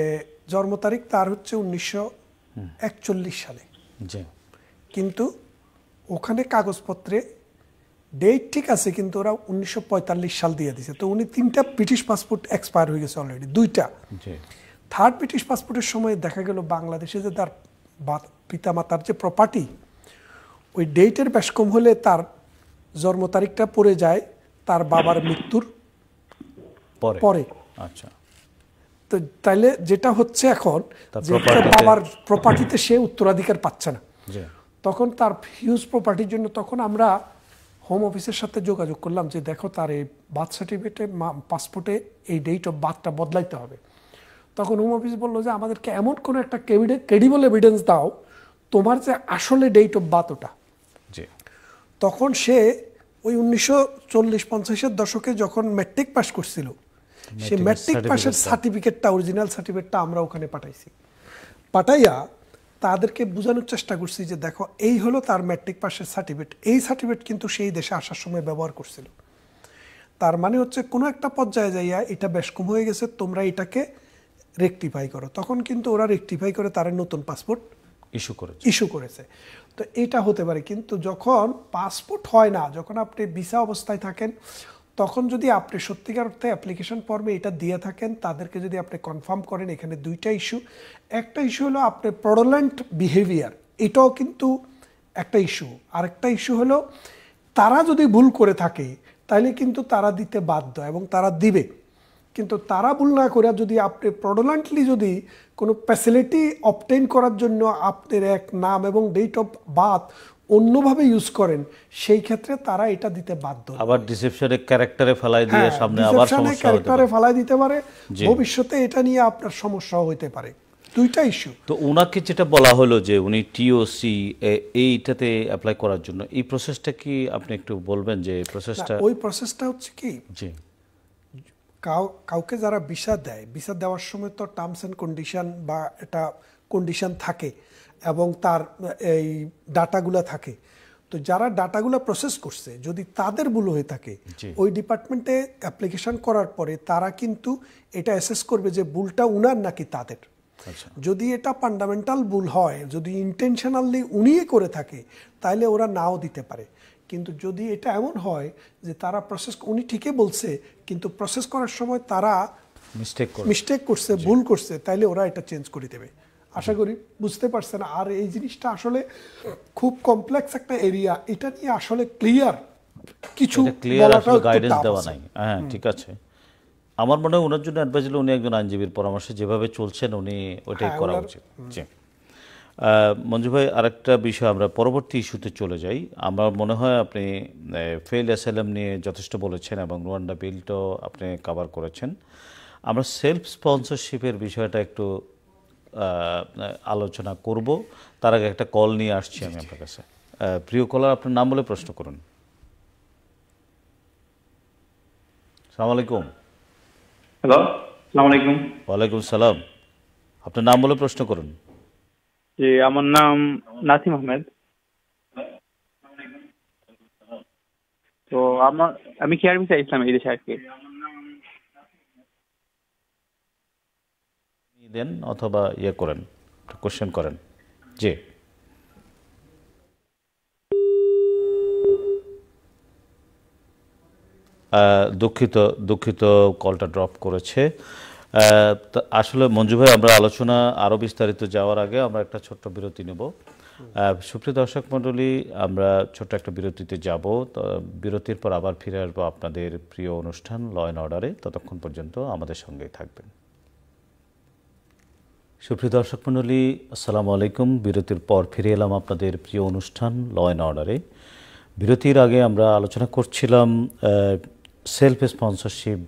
জন্ম তারিখ তার হচ্ছে উনিশশো একচল্লিশ সালে কিন্তু ওখানে কাগজপত্রে ডেট ঠিক আছে কিন্তু ওরা উনিশশো সাল দিয়ে দিছে তো উনি তিনটা ব্রিটিশ পাসপোর্ট এক্সপায়ার হয়ে গেছে অলরেডি দুইটা থার্ড ব্রিটিশ পাসপোর্টের সময় দেখা গেল বাংলাদেশে যে তার পিতা মাতার যে প্রপার্টি ওই ডেটের বেশ কম হলে তার জন্ম তারিখটা পড়ে যায় তার বাবার মৃত্যুর
পরে আচ্ছা
তো তাইলে যেটা হচ্ছে এখন বাবার প্রপার্টিতে সে উত্তরাধিকার পাচ্ছে না তখন তার হিউজ প্রপার্টির জন্য তখন আমরা হোম অফিসের সাথে যোগাযোগ করলাম যে দেখো তার এই বার্থ সার্টিফিকেটে পাসপোর্টে এই ডেট অফ বার্থটা বদলাইতে হবে তখন হোম অফিস বললো যে আমাদেরকে এমন কোনো একটা ক্রেডিবল এভিডেন্স দাও তোমার যে আসলে ডেট অফ বার্থ ওটা তখন সে ওই উনিশশো চল্লিশ পঞ্চাশের দশকে যখন ম্যাট্রিক পাস করছিল
সেই ম্যাট্রিক পাশের
সার্টিফিকেটটা অরিজিনাল সার্টিফিকেটটা আমরা ওখানে পাঠাইছি পাঠাইয়া তাদেরকে বোঝানোর চেষ্টা করছি যে দেখো এই হলো তার ম্যাট্রিক পাশের সার্টিফিকেট এই সার্টিফিকেট কিন্তু সেই দেশে আসার সময় ব্যবহার করছিল তার মানে হচ্ছে কোনো একটা পর্যায়ে যাইয়া এটা বেশ কম হয়ে গেছে তোমরা এটাকে রেক্টিফাই করো তখন কিন্তু ওরা রেক্টিফাই করে তারা নতুন পাসপোর্ট ইস্যু করেছে ইস্যু করেছে তো এটা হতে পারে কিন্তু যখন পাসপোর্ট হয় না যখন আপনি ভিসা অবস্থায় থাকেন তখন যদি আপনি সত্যিকার অর্থে অ্যাপ্লিকেশন ফর্মে এটা দিয়ে থাকেন তাদেরকে যদি আপনি কনফার্ম করেন এখানে দুইটা ইস্যু একটা ইস্যু হলো আপনার প্রডোল্যান্ট বিহেভিয়ার এটাও কিন্তু একটা ইস্যু আরেকটা ইস্যু হলো তারা যদি ভুল করে থাকে তাহলে কিন্তু তারা দিতে বাধ্য এবং তারা দিবে কিন্তু তারা ভুল না করে যদি আপনি প্রডোল্যান্টলি যদি কোনো ফ্যাসিলিটি অপটেন করার জন্য আপনার এক নাম এবং ডেট অফ বার্থ অন্যভাবে ইউজ করেন সেই ক্ষেত্রে তারা এটা দিতে বাধ্য
আবার ডিসেপশনের ক্যারেক্টারে ফেলাই দিয়ে হ্যাঁ, সামনে আবার সমস্যা হতে পারে
ফেলাই দিতে পারে ভবিষ্যতে এটা নিয়ে আপনার সমস্যা হতে পারে
দুইটা ইস্যু তো উনাকে যেটা বলা হলো যে উনি টিওসি এইটাতে অ্যাপ্লাই করার জন্য এই প্রসেসটা কি আপনি একটু বলবেন যে প্রসেসটা ওই
প্রসেসটা হচ্ছে কি জি কাউকে যারা ভিসা দেয় ভিসা দেওয়ার সময় তো টার্মস অ্যান্ড কন্ডিশন বা এটা কন্ডিশন থাকে এবং তার এই ডাটাগুলো থাকে তো যারা ডাটাগুলো প্রসেস করছে যদি তাদের ভুল হয়ে থাকে ওই ডিপার্টমেন্টে অ্যাপ্লিকেশন করার পরে তারা কিন্তু এটা অ্যাসেস করবে যে ভুলটা উনার নাকি তাদের আচ্ছা। যদি এটা ফান্ডামেন্টাল ভুল হয় যদি ইন্টেনশনালি উনিই করে থাকে তাহলে ওরা নাও দিতে পারে কিন্তু যদি এটা এমন হয় যে তারা প্রসেস উনি ঠিকই বলছে কিন্তু প্রসেস করার সময় তারা মিস্টেক মিস্টেক করছে ভুল করছে তাহলে ওরা এটা চেঞ্জ করে দেবে আশা করি বুঝতে পারছেন আর এই জিনিসটা আসলে খুব কমপ্লেক্স একটা এরিয়া এটা নিয়ে আসলে ক্লিয়ার
কিছু ক্লিয়ার আসলে গাইডেন্স দেওয়া নাই হ্যাঁ ঠিক আছে আমার মনে হয় ওনার জন্য অ্যাডভাইস উনি একজন আইনজীবীর পরামর্শে যেভাবে চলছেন উনি ওইটাই হ্যাঁ, করা উচিত জি মঞ্জু ভাই আরেকটা বিষয় আমরা পরবর্তী ইস্যুতে চলে যাই আমার মনে হয় আপনি ফেল অ্যাসাইলাম নিয়ে যথেষ্ট বলেছেন এবং রোয়ান্ডা বিলটাও আপনি কাভার করেছেন আমরা সেলফ স্পন্সরশিপের বিষয়টা একটু আলোচনা করব তার আগে একটা কল নিয়ে আসছি আমি আপনার কাছে প্রিয় কলার আপনার নাম বলে প্রশ্ন করুন সালামালাইকুম
হ্যালো সালাম আলাইকুম
ওয়ালাইকুম সালাম আপনার নাম বলে প্রশ্ন করুন
জি আমার নাম নাসিম আহমেদ তো আমার আমি কি আর্মি চাইছিলাম এই দেশে আর কি
দেন অথবা ইয়ে করেন কোশ্চেন করেন জি দুঃখিত দুঃখিত কলটা ড্রপ করেছে আসলে মঞ্জু ভাই আমরা আলোচনা আরও বিস্তারিত যাওয়ার আগে আমরা একটা ছোট্ট বিরতি নেব সুপ্রিয় দর্শক মণ্ডলী আমরা ছোট্ট একটা বিরতিতে যাব বিরতির পর আবার ফিরে আসবো আপনাদের প্রিয় অনুষ্ঠান ল অর্ডারে ততক্ষণ পর্যন্ত আমাদের সঙ্গেই থাকবেন সুপ্রিয় দর্শক মণ্ডলী আসসালামু আলাইকুম বিরতির পর ফিরে এলাম আপনাদের প্রিয় অনুষ্ঠান ল অ্যান্ড অর্ডারে বিরতির আগে আমরা আলোচনা করছিলাম সেলফ স্পন্সরশিপ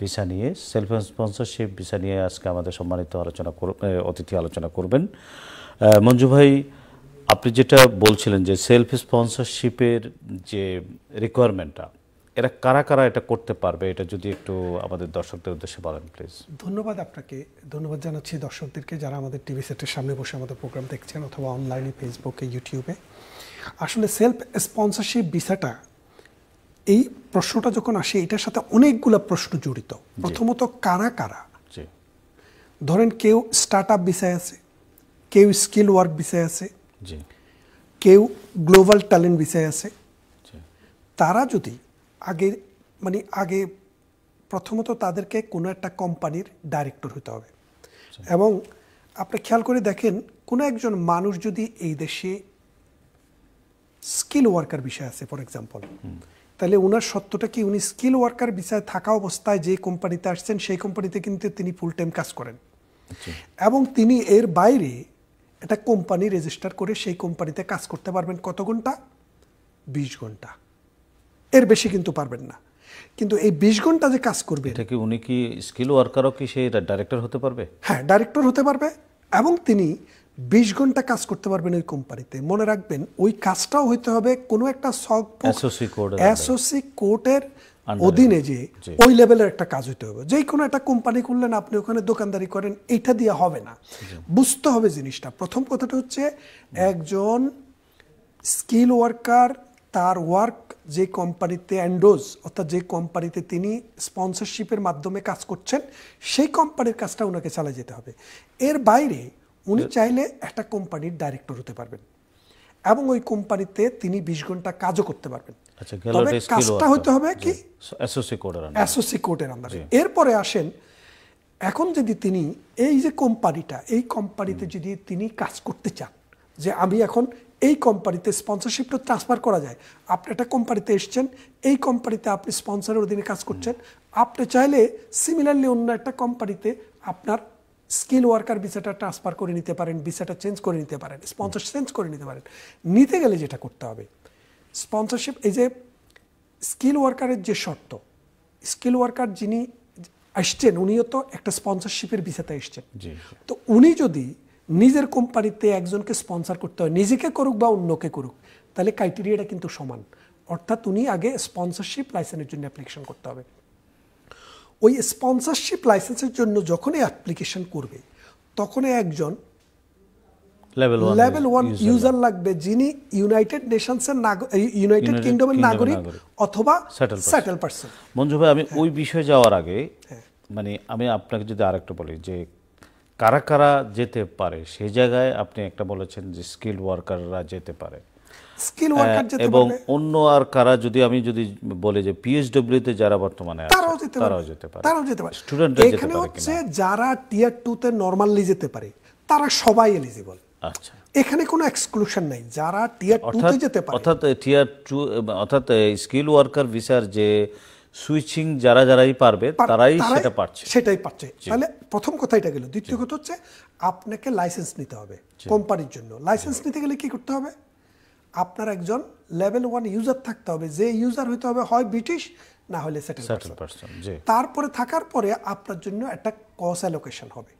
ভিসা নিয়ে সেলফ স্পন্সরশিপ ভিসা নিয়ে আজকে আমাদের সম্মানিত আলোচনা অতিথি আলোচনা করবেন মঞ্জু ভাই আপনি যেটা বলছিলেন যে সেলফ স্পন্সরশিপের যে রিকোয়ারমেন্টটা এরা কারা কারা এটা করতে পারবে এটা যদি একটু আমাদের দর্শকদের উদ্দেশ্যে বলেন প্লিজ
ধন্যবাদ আপনাকে ধন্যবাদ জানাচ্ছি দর্শকদেরকে যারা আমাদের টিভি সেটের সামনে বসে আমাদের প্রোগ্রাম দেখছেন অথবা অনলাইনে ফেসবুকে ইউটিউবে আসলে সেলফ স্পন্সরশিপ ভিসাটা এই প্রশ্নটা যখন আসে এটার সাথে অনেকগুলো প্রশ্ন জড়িত প্রথমত কারা কারা ধরেন কেউ স্টার্ট আপ বিষয় আছে কেউ স্কিল ওয়ার্ক বিষয় আছে কেউ গ্লোবাল ট্যালেন্ট বিষয় আছে তারা যদি আগে মানে আগে প্রথমত তাদেরকে কোনো একটা কোম্পানির ডাইরেক্টর হতে হবে এবং আপনি খেয়াল করে দেখেন কোনো একজন মানুষ যদি এই দেশে স্কিল ওয়ার্কার বিষয় আছে ফর এক্সাম্পল তাহলে ওনার সত্যটা কি উনি স্কিল ওয়ার্কার বিষয়ে থাকা অবস্থায় যে কোম্পানিতে আসছেন সেই কোম্পানিতে কিন্তু তিনি ফুল টাইম কাজ করেন আচ্ছা। এবং তিনি এর বাইরে একটা কোম্পানি রেজিস্টার করে সেই কোম্পানিতে কাজ করতে পারবেন কত ঘন্টা বিশ ঘন্টা এর বেশি কিন্তু পারবেন না কিন্তু এই বিশ ঘন্টা যে কাজ
করবে এটা কি উনি কি স্কিল ওয়ার্কারও কি সেই ডাইরেক্টর হতে পারবে হ্যাঁ
ডাইরেক্টর হতে পারবে এবং তিনি বিশ ঘন্টা কাজ করতে পারবেন ওই কোম্পানিতে মনে রাখবেন ওই কাজটাও হইতে হবে কোনো একটা এসওসি কোর্টের অধীনে যে ওই লেভেলের একটা কাজ হইতে হবে যেই কোনো একটা কোম্পানি খুললেন আপনি ওখানে দোকানদারি করেন এটা দিয়ে হবে না বুঝতে হবে জিনিসটা প্রথম কথাটা হচ্ছে একজন স্কিল ওয়ার্কার তার ওয়ার্ক যে কোম্পানিতে অ্যান্ডোজ অর্থাৎ যে কোম্পানিতে তিনি স্পন্সরশিপের মাধ্যমে কাজ করছেন সেই কোম্পানির কাজটা ওনাকে চালা যেতে হবে এর বাইরে উনি চাইলে একটা কোম্পানির ডাইরেক্টর হতে পারবেন এবং ওই কোম্পানিতে তিনি বিশ ঘন্টা কাজও করতে পারবেন
আচ্ছা, তবে কাজটা হতে হবে
কি অ্যাসোসি কোর্টের আন্দারে এরপরে আসেন এখন যদি তিনি এই যে কোম্পানিটা এই কোম্পানিতে যদি তিনি কাজ করতে চান যে আমি এখন এই কোম্পানিতে স্পন্সরশিপটা ট্রান্সফার করা যায় আপনি একটা কোম্পানিতে এসছেন এই কোম্পানিতে আপনি স্পন্সরের অধীনে কাজ করছেন আপনি চাইলে সিমিলারলি অন্য একটা কোম্পানিতে আপনার স্কিল ওয়ার্কার ভিসাটা ট্রান্সফার করে নিতে পারেন ভিসাটা চেঞ্জ করে নিতে পারেন স্পন্সর চেঞ্জ করে নিতে পারেন নিতে গেলে যেটা করতে হবে স্পন্সরশিপ এই যে স্কিল ওয়ার্কারের যে শর্ত স্কিল ওয়ার্কার যিনি আসছেন উনিও তো একটা স্পন্সরশিপের ভিসাতে এসছেন তো উনি যদি নিজের কোম্পানিতে একজনকে স্পন্সার করতে হয় নিজেকে করুক বা অন্যকে করুক তাহলে ক্রাইটেরিয়াটা কিন্তু সমান অর্থাৎ উনি আগে স্পন্সরশিপ লাইসেন্সের জন্য অ্যাপ্লিকেশন করতে হবে ওই স্পন্সরশিপ লাইসেন্সের জন্য যখন অ্যাপ্লিকেশন করবে তখন একজন
লেভেল ওয়ান ইউজার
লাগবে যিনি ইউনাইটেড নেশনসের ইউনাইটেড কিংডমের নাগরিক অথবা সেটেল পার্সন
মঞ্জু ভাই আমি হ্যাঁ। ওই বিষয়ে যাওয়ার আগে হ্যাঁ। মানে আমি আপনাকে যদি আরেকটা বলি যে কারা কারা যেতে পারে সে জায়গায় আপনি একটা বলেছেন যে স্কিল ওয়ার্কাররা যেতে পারে এবং অন্য আর কারা যদি আমি যদি বলে যে পিএইচডব্লিউ তে যারা বর্তমানে আছে তারাও যেতে তারাও যেতে পারে তারাও যেতে পারে স্টুডেন্টরা এখানে হচ্ছে
যারা টিয়ার টু তে নর্মালি যেতে পারে তারা সবাই এলিজিবল আচ্ছা এখানে কোনো এক্সক্লুশন নাই যারা টিয়ার
টু তে যেতে পারে অর্থাৎ টিয়ার টু অর্থাৎ স্কিল ওয়ার্কার ভিসার যে সুইচিং যারা যারাই পারবে তারাই সেটা পারছে সেটাই পারছে তাহলে
প্রথম কথা এটা গেল দ্বিতীয় কথা হচ্ছে আপনাকে লাইসেন্স নিতে হবে কোম্পানির জন্য লাইসেন্স নিতে গেলে কি করতে হবে আপনার একজন লেভেল ওয়ান ইউজার থাকতে হবে যে ইউজার হইতে হবে হয় ব্রিটিশ না হলে তারপরে থাকার পরে আপনার জন্য একটা কস অ্যালোকেশন হবে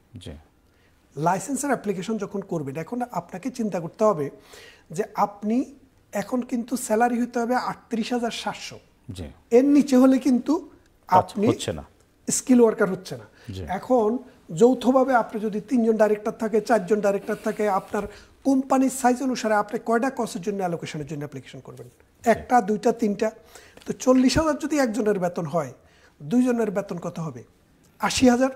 লাইসেন্সের অ্যাপ্লিকেশন যখন করবেন এখন আপনাকে চিন্তা করতে হবে যে আপনি এখন কিন্তু স্যালারি হইতে হবে আটত্রিশ হাজার সাতশো এর নিচে হলে কিন্তু
আপনি হচ্ছে না
স্কিল ওয়ার্কার হচ্ছে না এখন যৌথভাবে আপনি যদি তিনজন ডাইরেক্টর থাকে চারজন ডাইরেক্টর থাকে আপনার কোম্পানির সাইজ অনুসারে আপনি কয়টা কসের জন্য অ্যালোকেশনের জন্য অ্যাপ্লিকেশন করবেন একটা দুইটা তিনটা তো চল্লিশ হাজার যদি একজনের বেতন হয় দুইজনের বেতন কত হবে আশি হাজার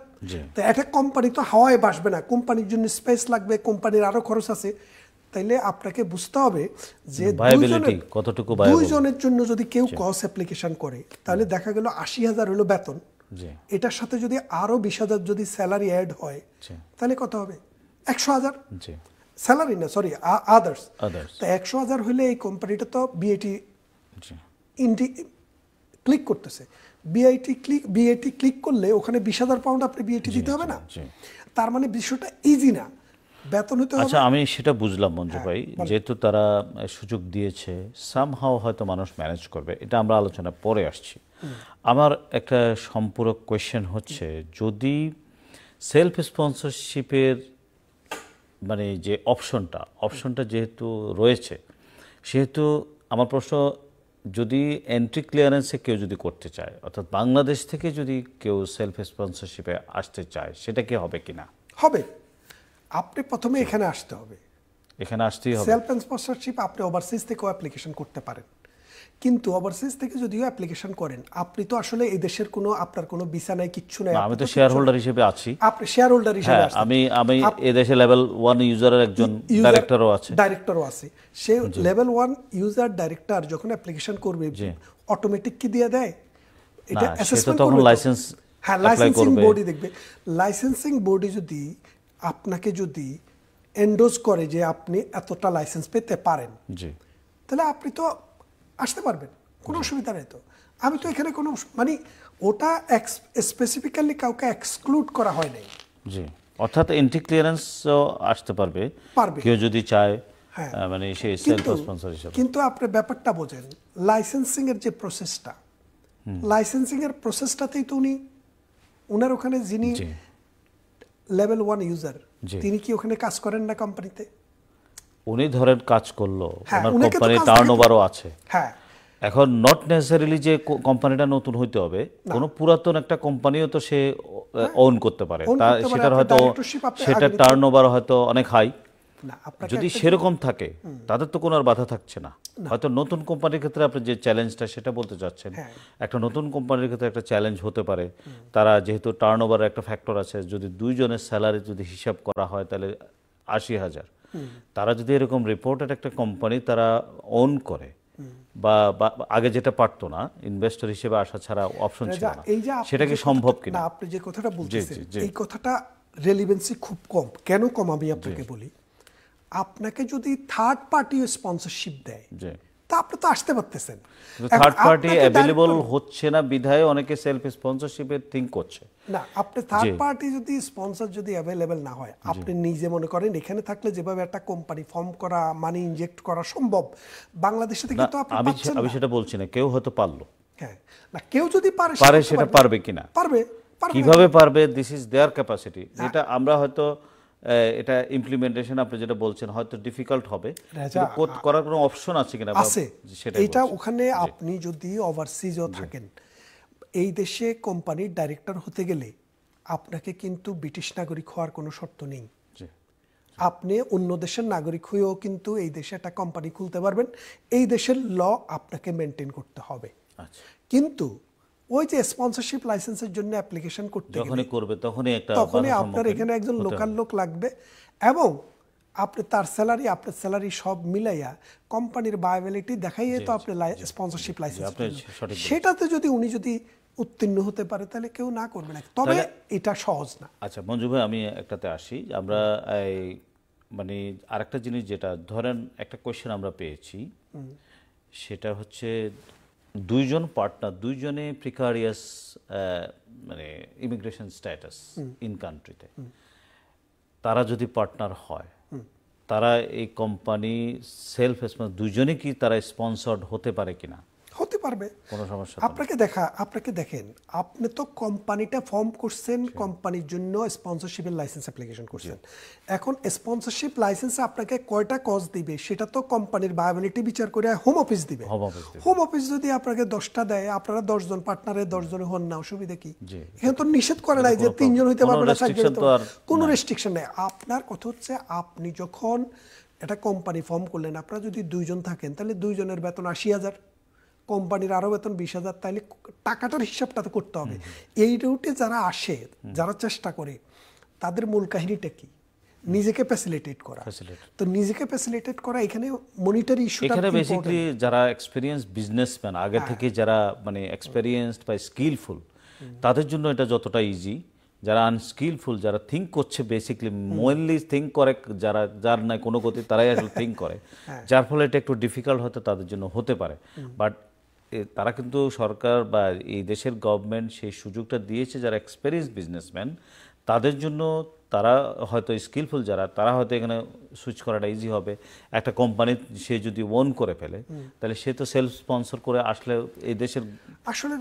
তো একটা কোম্পানি তো হাওয়ায় বাসবে না কোম্পানির জন্য স্পেস লাগবে কোম্পানির আরও খরচ আছে তাইলে আপনাকে বুঝতে হবে
যে দুইজনের
জন্য যদি কেউ কস অ্যাপ্লিকেশন করে তাহলে দেখা গেল আশি হাজার হলো বেতন এটার সাথে যদি আরো বিশ হাজার যদি স্যালারি অ্যাড হয় তাহলে কত হবে একশো হাজার স্যালারি না সরি আদার্স তো একশো হাজার হলে এই কোম্পানিটা তো বিএটি ইন্ডি ক্লিক করতেছে বিআইটি ক্লিক বিএটি ক্লিক করলে ওখানে বিশ হাজার পাউন্ড আপনি বিএটি দিতে হবে না তার মানে বিষয়টা ইজি না বেতন হতে আচ্ছা
আমি সেটা বুঝলাম মঞ্জু হ্যাঁ, ভাই যেহেতু তারা সুযোগ দিয়েছে সামহাও হয়তো মানুষ ম্যানেজ করবে এটা আমরা আলোচনা পরে আসছি আমার একটা সম্পূরক কোয়েশ্চেন হচ্ছে যদি সেলফ স্পন্সরশিপের মানে যে অপশনটা অপশনটা যেহেতু রয়েছে সেহেতু আমার প্রশ্ন যদি এন্ট্রি ক্লিয়ারেন্সে কেউ যদি করতে চায় অর্থাৎ বাংলাদেশ থেকে যদি কেউ সেলফ স্পন্সরশিপে আসতে চায় সেটা কি হবে কি না
হবে আপনি প্রথমে এখানে আসতে হবে
এখানে আসতেই হবে সেলফ
স্পন্সরশিপ আপনি ওভারসিজ থেকেও অ্যাপ্লিকেশন করতে পারেন কিন্তু ওভারসিজ থেকে যদিও অ্যাপ্লিকেশন করেন আপনি তো আসলে এই দেশের কোনো আপনার কোনো ভিসা নাই কিচ্ছু নাই আমি তো শেয়ার হোল্ডার হিসেবে আছি আপনি শেয়ার হোল্ডার হিসেবে হ্যাঁ, আছেন
আমি আমি এই দেশে লেভেল 1 ইউজারের একজন ডাইরেক্টরও আছে
ডাইরেক্টরও আছে সে লেভেল 1 ইউজার ডাইরেক্টর যখন অ্যাপ্লিকেশন করবে অটোমেটিক কি দিয়ে দেয়
এটা অ্যাসেসমেন্ট তখন লাইসেন্স হ্যাঁ লাইসেন্সিং বডি
দেখবে লাইসেন্সিং বডি যদি আপনাকে যদি এন্ডোজ করে যে আপনি এতটা লাইসেন্স পেতে পারেন তাহলে আপনি তো আসতে পারবেন কোনো অসুবিধা নেই তো আমি তো এখানে কোনো মানে ওটা স্পেসিফিক্যালি কাউকে এক্সক্লুড করা হয় নাই
জি অর্থাৎ এন্ট্রি ক্লিয়ারেন্স আসতে পারবে পারবে কেউ যদি চায় হ্যাঁ। মানে সে সেলফ স্পন্সর হিসেবে কিন্তু
আপনি ব্যাপারটা বোঝেন লাইসেন্সিং এর যে প্রসেসটা লাইসেন্সিং এর প্রসেসটাতেই তো উনি ওনার ওখানে যিনি লেভেল ওয়ান ইউজার তিনি কি ওখানে কাজ করেন না কোম্পানিতে
উনি ধরেন কাজ করলো কোম্পানি হ্যাঁ, টার্নওভারও আছে হ্যাঁ এখন নট নেসারিলি যে কোম্পানিটা নতুন হইতে হবে কোনো পুরাতন একটা কোম্পানিও তো সে অন হ্যাঁ। করতে পারে সেটার হয়তো সেটা টার্নওভার হয়তো অনেক হাই যদি সেরকম থাকে তাদের তো কোনো আর বাধা থাকছে না হয়তো নতুন কোম্পানির ক্ষেত্রে আপনি যে চ্যালেঞ্জটা সেটা বলতে চাচ্ছেন হ্যাঁ। একটা নতুন কোম্পানির ক্ষেত্রে একটা চ্যালেঞ্জ হতে পারে তারা যেহেতু টার্ন একটা ফ্যাক্টর আছে যদি দুইজনের স্যালারি যদি হিসাব করা হয় তাহলে আশি হাজার তারা যদি এরকম রিপোর্টেড একটা কোম্পানি তারা অন করে বা আগে যেটা পারতো না ইনভেস্টর হিসেবে আসা ছাড়া অপশন ছিল না সেটা কি সম্ভব কিনা আপনি যে কথাটা বলছেন এই কথাটা রেলিভেন্সি
খুব কম কেন কম আমি আপনাকে বলি আপনাকে যদি থার্ড পার্টি স্পন্সরশিপ দেয় তা আপনি তো আসতে পারতেছেন থার্ড পার্টি অ্যাভেলেবল
হচ্ছে না বিধায় অনেকে সেলফ থিঙ্ক করছে
না আপনি থার্ড পার্টি যদি স্পন্সর যদি না হয় আপনি নিজে মনে করেন এখানে থাকলে যেভাবে একটা কোম্পানি ফর্ম করা মানি ইনজেক্ট করা সম্ভব বাংলাদেশে থেকে তো আপনি পাচ্ছেন আমি
সেটা বলছি না কেউ হয়তো পারলো হ্যাঁ
না কেউ যদি পারে পারে সেটা পারবে কিনা পারবে কিভাবে
পারবে দিস ইজ দেয়ার ক্যাপাসিটি যেটা আমরা হয়তো এটা ইমপ্লিমেন্টেশন আপনি যেটা বলছেন হয়তো ডিফিকাল্ট হবে করার কোনো অপশন আছে কিনা আছে এটা
ওখানে আপনি যদি ওভারসিজও থাকেন এই দেশে কোম্পানির ডাইরেক্টর হতে গেলে আপনাকে কিন্তু ব্রিটিশ নাগরিক হওয়ার কোনো শর্ত নেই আপনি অন্য দেশের নাগরিক হয়েও কিন্তু এই দেশে একটা কোম্পানি খুলতে পারবেন এই দেশের ল আপনাকে মেনটেন করতে হবে আচ্ছা। কিন্তু ওই যে স্পন্সরশিপ লাইসেন্সের জন্য অ্যাপ্লিকেশন করতে
যখনই করবে তখনই একটা তখনই আপনার এখানে একজন লোকাল
লোক লাগবে এবং আপনি তার স্যালারি আপনার স্যালারি সব মিলাইয়া কোম্পানির বায়াবিলিটি দেখাইয়ে তো আপনি স্পন্সরশিপ লাইসেন্স সেটাতে যদি উনি যদি উত্তীর্ণ হতে পারে তাহলে কেউ না করবে না তবে এটা সহজ না
আচ্ছা মঞ্জু ভাই আমি একটাতে আসি আমরা মানে আরেকটা জিনিস যেটা ধরেন একটা কোয়েশ্চেন আমরা পেয়েছি সেটা হচ্ছে দুইজন পার্টনার দুইজনে প্রিকারিয়াস uh, মানে ইমিগ্রেশন স্ট্যাটাস ইন কান্ট্রিতে তারা যদি পার্টনার হয় তারা এই কোম্পানি সেলফ দুজনে কি তারা স্পন্সর্ড হতে পারে কিনা হতে পারবে কোনো সমস্যা
আপনাকে দেখা আপনাকে দেখেন আপনি তো কোম্পানিটা ফর্ম করছেন আচ্ছা। কোম্পানির জন্য স্পন্সরশিপের লাইসেন্স অ্যাপ্লিকেশন করছেন এখন স্পন্সরশিপ লাইসেন্সে আপনাকে কয়টা কজ দিবে সেটা তো কোম্পানির ভায়াবিলিটি বিচার করে হোম অফিস দিবে হোম অফিস যদি আপনাকে দশটা দেয় আপনারা দশজন পার্টনারের দশজন হন না অসুবিধা কি এখানে তো নিষেধ করে নাই যে তিনজন হইতে পারবে না কোনো রেস্ট্রিকশন নেই আপনার কথা হচ্ছে আপনি যখন একটা কোম্পানি ফর্ম করলেন আপনারা যদি দুইজন থাকেন তাহলে দুইজনের বেতন আশি হাজার কোম্পানির আরও বেতন বিশ হাজার তাহলে টাকাটার হিসাবটা তো করতে হবে এই রুটে যারা আসে যারা চেষ্টা করে তাদের মূল কাহিনীটা কি নিজেকে ফ্যাসিলিটেট করা তো নিজেকে ফ্যাসিলিটেট করা এখানে মনিটারি ইস্যু এখানে বেসিক্যালি
যারা এক্সপেরিয়েন্স বিজনেসম্যান আগে হ্যাঁ। থেকে যারা মানে এক্সপেরিয়েন্সড বা স্কিলফুল তাদের জন্য এটা যতটা ইজি যারা আনস্কিলফুল যারা থিঙ্ক করছে বেসিক্যালি মেনলি থিঙ্ক করে যারা যার নাই কোনো গতি তারাই আসলে থিঙ্ক করে হ্যাঁ। যার ফলে এটা একটু ডিফিকাল্ট হতে তাদের জন্য হতে পারে বাট তারা কিন্তু সরকার বা এই দেশের গভর্নমেন্ট সেই সুযোগটা দিয়েছে যারা এক্সপেরিয়েন্স বিজনেসম্যান তাদের জন্য তারা হয়তো স্কিলফুল যারা তারা হয়তো এখানে সুইচ করাটা ইজি হবে একটা কোম্পানি সে যদি ওন করে ফেলে তাহলে সে তো সেলফ স্পন্সর করে আসলে এই দেশের আসলে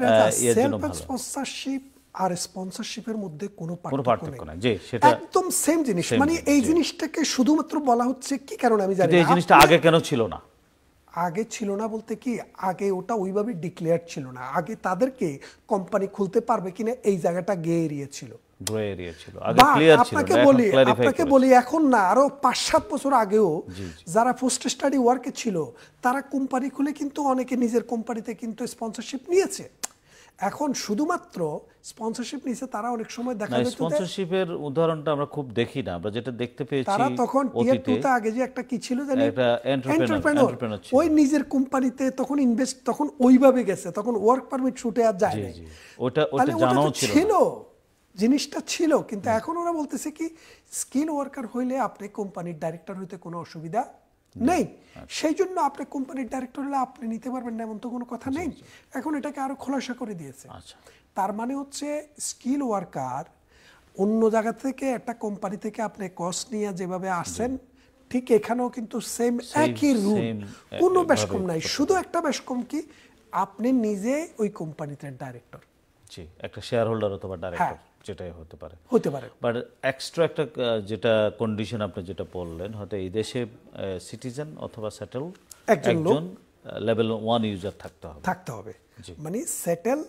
স্পন্সরশিপ আর স্পন্সরশিপের মধ্যে কোনো পার্থক্য না
যে সেটা একদম সেম জিনিস মানে
এই জিনিসটাকে শুধুমাত্র বলা হচ্ছে কি কারণে আমি জানি এই জিনিসটা
আগে কেন ছিল না
আগে ছিল না বলতে কি আগে ওটা ওইভাবে ডিক্লেয়ার ছিল না আগে তাদেরকে কোম্পানি খুলতে পারবে কিনা এই জায়গাটা গে এরিয়া ছিল
আপনাকে বলি আপনাকে
বলি এখন না আরো পাঁচ সাত বছর আগেও যারা পোস্ট স্টাডি ওয়ার্কে ছিল তারা কোম্পানি খুলে কিন্তু অনেকে নিজের কোম্পানিতে কিন্তু স্পন্সরশিপ নিয়েছে এখন শুধুমাত্র স্পন্সরশিপ নিছে তারা অনেক সময় দেখা যায় স্পন্সরশিপের
উদাহরণটা আমরা খুব দেখি না আমরা যেটা দেখতে পেয়েছি তারা তখন টিয়ার টু তে
আগে যে একটা কি ছিল জানি একটা এন্টারপ্রেনার ওই নিজের কোম্পানিতে তখন ইনভেস্ট তখন ওইভাবে গেছে তখন ওয়ার্ক পারমিট ছুটে আর যায় না
ওটা ওটা জানাও ছিল
জিনিসটা ছিল কিন্তু এখন ওরা বলতেছে কি স্কিল ওয়ার্কার হইলে আপনি কোম্পানির ডাইরেক্টর হইতে কোনো অসুবিধা নেই আচ্ছা। সেই জন্য আপনি কোম্পানির ডাইরেক্টর হলে আপনি নিতে পারবেন না এমন তো কোনো কথা নেই এখন এটাকে আরো খোলাসা করে দিয়েছে আচ্ছা। তার মানে হচ্ছে স্কিল ওয়ার্কার অন্য জায়গা থেকে একটা কোম্পানি থেকে আপনি কস্ট নিয়ে যেভাবে আসেন ঠিক এখানেও কিন্তু সেম একই রুল কোনো বেশ কম নাই শুধু একটা বেশ কম কি আপনি নিজে ওই কোম্পানিতে ডাইরেক্টর
জি একটা শেয়ার হোল্ডার অথবা ডাইরেক্টর সেটাই হতে পারে হতে পারে বাট এক্সট্রা একটা যেটা কন্ডিশন আপনি যেটা বললেন হয়তো এই দেশে সিটিজেন অথবা সেটেল একজন লেভেল ওয়ান ইউজার থাকতে হবে থাকতে হবে
মানে সেটেল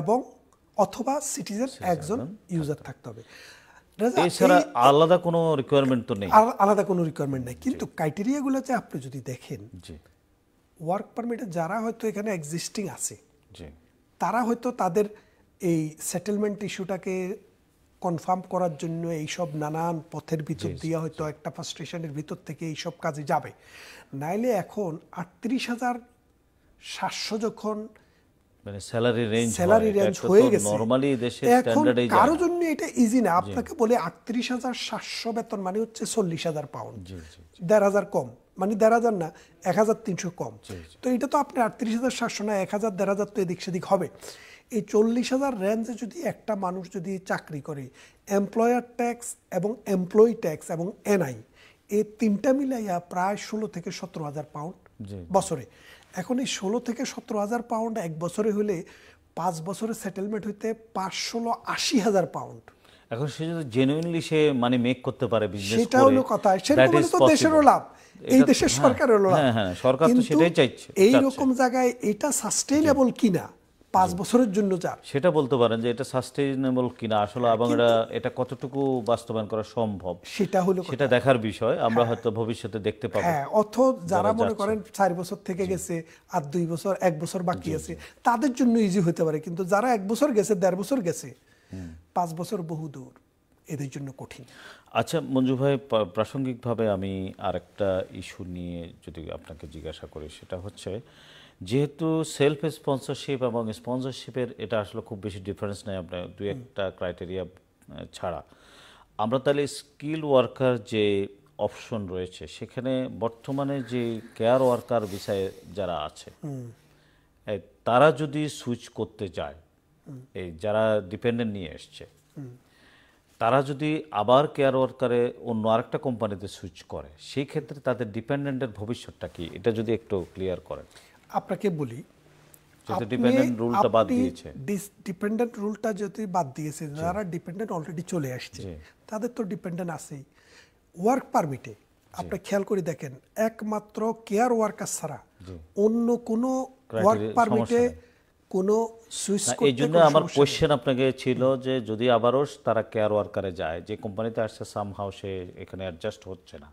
এবং অথবা সিটিজেন একজন ইউজার থাকতে হবে এছাড়া
আলাদা কোনো রিকোয়ারমেন্ট তো নেই
আলাদা কোনো রিকোয়ারমেন্ট নেই কিন্তু ক্রাইটেরিয়াগুলো যে আপনি যদি দেখেন ওয়ার্ক পারমিটে যারা হয়তো এখানে এক্সিস্টিং আছে জি তারা হয়তো তাদের এই সেটেলমেন্ট ইস্যুটাকে কনফার্ম করার জন্য এইসব নানান পথের ভিতর দিয়ে হয়তো একটা ফার্স্ট্রেশনের ভিতর থেকে এইসব কাজে যাবে নাইলে এখন আটত্রিশ হাজার সাতশো যখন মানে বেতন মানে হচ্ছে পাউন্ড কম মানে না কম তো এটা তো আপনার না তো এদিক সেদিক হবে এই চল্লিশ হাজার রেঞ্জে যদি একটা মানুষ যদি চাকরি করে এমপ্লয়ার ট্যাক্স এবং এমপ্লয়ি ট্যাক্স এবং এনআই এই তিনটা মিলাইয়া প্রায় ষোলো থেকে সতেরো হাজার পাউন্ড বছরে এখন এই ষোলো থেকে সতেরো হাজার পাউন্ড এক বছরে হলে পাঁচ বছরে সেটেলমেন্ট হইতে পাঁচ ষোলো আশি হাজার পাউন্ড
এখন সে যদি জেনুইনলি সে মানে মেক করতে পারে সেটা হলো কথা সেটা তো দেশেরও
লাভ এই দেশের হ্যাঁ, সরকারেরও লাভ হ্যাঁ,
হ্যাঁ, সরকার তো সেটাই চাইছে এই
রকম জায়গায় এটা সাস্টেইনেবল কিনা পাঁচ বছরের জন্য যার
সেটা বলতে পারেন যে এটা সাস্টেইনেবল কিনা আসলে এবং হ্যাঁ, এটা কতটুকু বাস্তবায়ন করা সম্ভব সেটা হলো সেটা দেখার বিষয় আমরা হ্যাঁ। হয়তো ভবিষ্যতে দেখতে পাবো হ্যাঁ
অথ যারা মনে করেন চার বছর থেকে গেছে আর দুই বছর এক বছর বাকি আছে তাদের জন্য ইজি হতে পারে কিন্তু যারা এক বছর গেছে দেড় বছর গেছে পাঁচ বছর বহু দূর এদের জন্য কঠিন
আচ্ছা মঞ্জু ভাই প্রাসঙ্গিকভাবে আমি আরেকটা ইস্যু নিয়ে যদি আপনাকে জিজ্ঞাসা করি সেটা হচ্ছে যেহেতু সেলফ স্পন্সরশিপ এবং স্পন্সরশিপের এটা আসলে খুব বেশি ডিফারেন্স নেই আপনার দু একটা ক্রাইটেরিয়া ছাড়া আমরা তাহলে স্কিল ওয়ার্কার যে অপশন রয়েছে সেখানে বর্তমানে যে কেয়ার ওয়ার্কার বিষয়ে যারা আছে তারা যদি সুইচ করতে যায় এই যারা ডিপেন্ডেন্ট নিয়ে এসছে তারা যদি আবার কেয়ার ওয়ার্কারে অন্য আরেকটা কোম্পানিতে সুইচ করে সেই ক্ষেত্রে তাদের ডিপেন্ডেন্টের ভবিষ্যৎটা কি এটা যদি একটু ক্লিয়ার করেন
আপনাকে বলি
ডিপেন্ডেন্ট
রুলটা যদি বাদ দিয়েছে যারা ডিপেন্ডেন্ট অলরেডি চলে আসছে তাদের তো ডিপেন্ডেন্ট আছেই ওয়ার্ক পারমিটে আপনি খেয়াল করে দেখেন একমাত্র কেয়ার ওয়ার্কার ছাড়া অন্য কোনো ওয়ার্ক পারমিটে কোনো সুইচ এই জন্য আমার
কোয়েশ্চেন আপনাকে ছিল যে যদি আবারও তারা কেয়ার ওয়ার্কারে যায় যে কোম্পানিতে আসছে সামহাও সে এখানে অ্যাডজাস্ট হচ্ছে না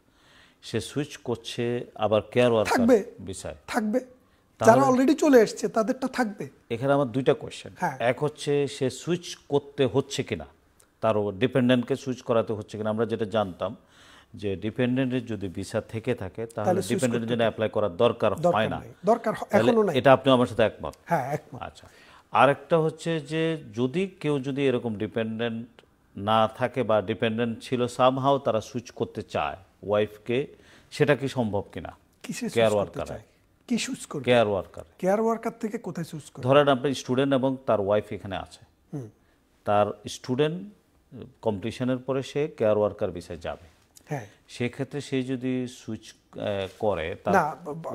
সে সুইচ করছে আবার কেয়ার ওয়ার্কার থাকবে বিষয় থাকবে যারা অলরেডি
চলে এসছে তাদেরটা থাকবে
এখানে আমার দুইটা কোয়েশ্চেন হ্যাঁ। এক হচ্ছে সে সুইচ করতে হচ্ছে কিনা তারও ডিপেন্ডেন্টকে সুইচ করাতে হচ্ছে কিনা আমরা যেটা জানতাম যে ডিপেন্ডেন্টের যদি ভিসা থেকে থাকে তাহলে ডিপেন্ডেন্টের জন্য অ্যাপ্লাই করার দরকার হয় না দরকার এখনো নাই এটা আপনি আমার সাথে একমত হ্যাঁ একমত আচ্ছা আরেকটা হচ্ছে যে যদি কেউ যদি এরকম ডিপেন্ডেন্ট না থাকে বা ডিপেন্ডেন্ট ছিল সামহাও তারা সুইচ করতে চায় ওয়াইফকে সেটা কি সম্ভব কিনা কেয়ার ওয়ার্কার চায় কি চুজ করবে কেয়ার ওয়ার্কার কেয়ার
ওয়ার্কার থেকে কোথায় চুজ করবে
ধরেন আপনি স্টুডেন্ট এবং তার ওয়াইফ এখানে আছে তার স্টুডেন্ট কম্পিটিশনের পরে সে কেয়ার ওয়ার্কার বিষয়ে যাবে হ্যাঁ সেক্ষেত্রে সে যদি সুইচ করে তার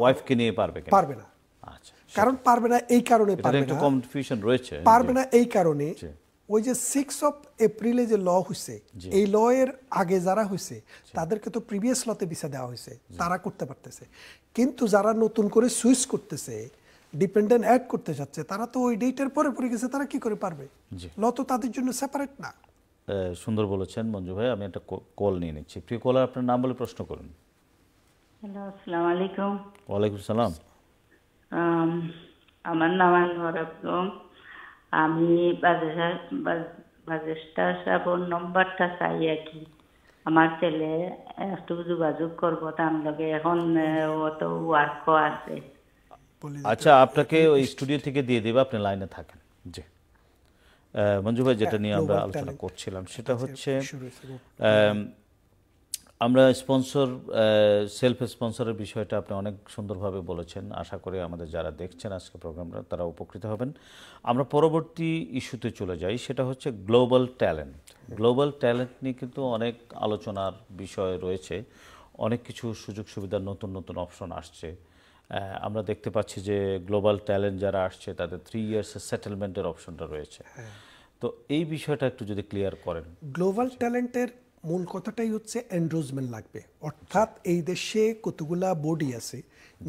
ওয়াইফকে নিয়ে পারবে পারবে না
আচ্ছা কারণ পারবে না এই কারণে পারবে না একটু
কনফিউশন রয়েছে পারবে না
এই কারণে ওই যে সিক্স অফ এপ্রিলে যে ল হয়েছে এই ল এর আগে যারা হয়েছে তাদেরকে তো প্রিভিয়াস লতে ভিসা দেওয়া হয়েছে তারা করতে পারতেছে কিন্তু যারা নতুন করে সুইচ করতেছে ডিপেন্ডেন্ট অ্যাড করতে চাচ্ছে তারা তো ওই ডেটের পরে পরে গেছে তারা কি করে পারবে ল তো তাদের জন্য সেপারেট না
সুন্দর বলেছেন মঞ্জু ভাই আমি একটা কল নিয়ে নিচ্ছি প্রিয় কলার আপনার নাম বলে প্রশ্ন করুন
হ্যালো আসসালামু আলাইকুম
ওয়ালাইকুম সালাম
আমার নাম আনোয়ার আব্দুল আমি বাজেসটা সাবন নম্বরটা চাই আর কি আমার ছেলে একটু যোগাযোগ করবো তার লগে এখন অত ওয়ার্ক আছে
আচ্ছা আপনাকে ওই স্টুডিও থেকে দিয়ে দেবে আপনি লাইনে থাকেন জি মঞ্জু ভাই যেটা হ্যাঁ, নিয়ে আমরা আলোচনা করছিলাম সেটা হচ্ছে আমরা স্পন্সর সেলফ স্পন্সরের বিষয়টা আপনি অনেক সুন্দরভাবে বলেছেন আশা করি আমাদের যারা দেখছেন আজকে প্রোগ্রামটা তারা উপকৃত হবেন আমরা পরবর্তী ইস্যুতে চলে যাই সেটা হচ্ছে গ্লোবাল ট্যালেন্ট গ্লোবাল ট্যালেন্ট নিয়ে কিন্তু অনেক আলোচনার বিষয় রয়েছে অনেক কিছু সুযোগ সুবিধা নতুন নতুন অপশন আসছে আমরা দেখতে পাচ্ছি যে গ্লোবাল ট্যালেন্ট যারা আসছে তাদের থ্রি ইয়ার্সের সেটেলমেন্টের অপশনটা রয়েছে হ্যাঁ। তো এই বিষয়টা একটু যদি ক্লিয়ার করেন
গ্লোবাল ট্যালেন্টের মূল কথাটাই হচ্ছে এন্ডোজমেন্ট লাগবে অর্থাৎ এই দেশে কতগুলা বডি আছে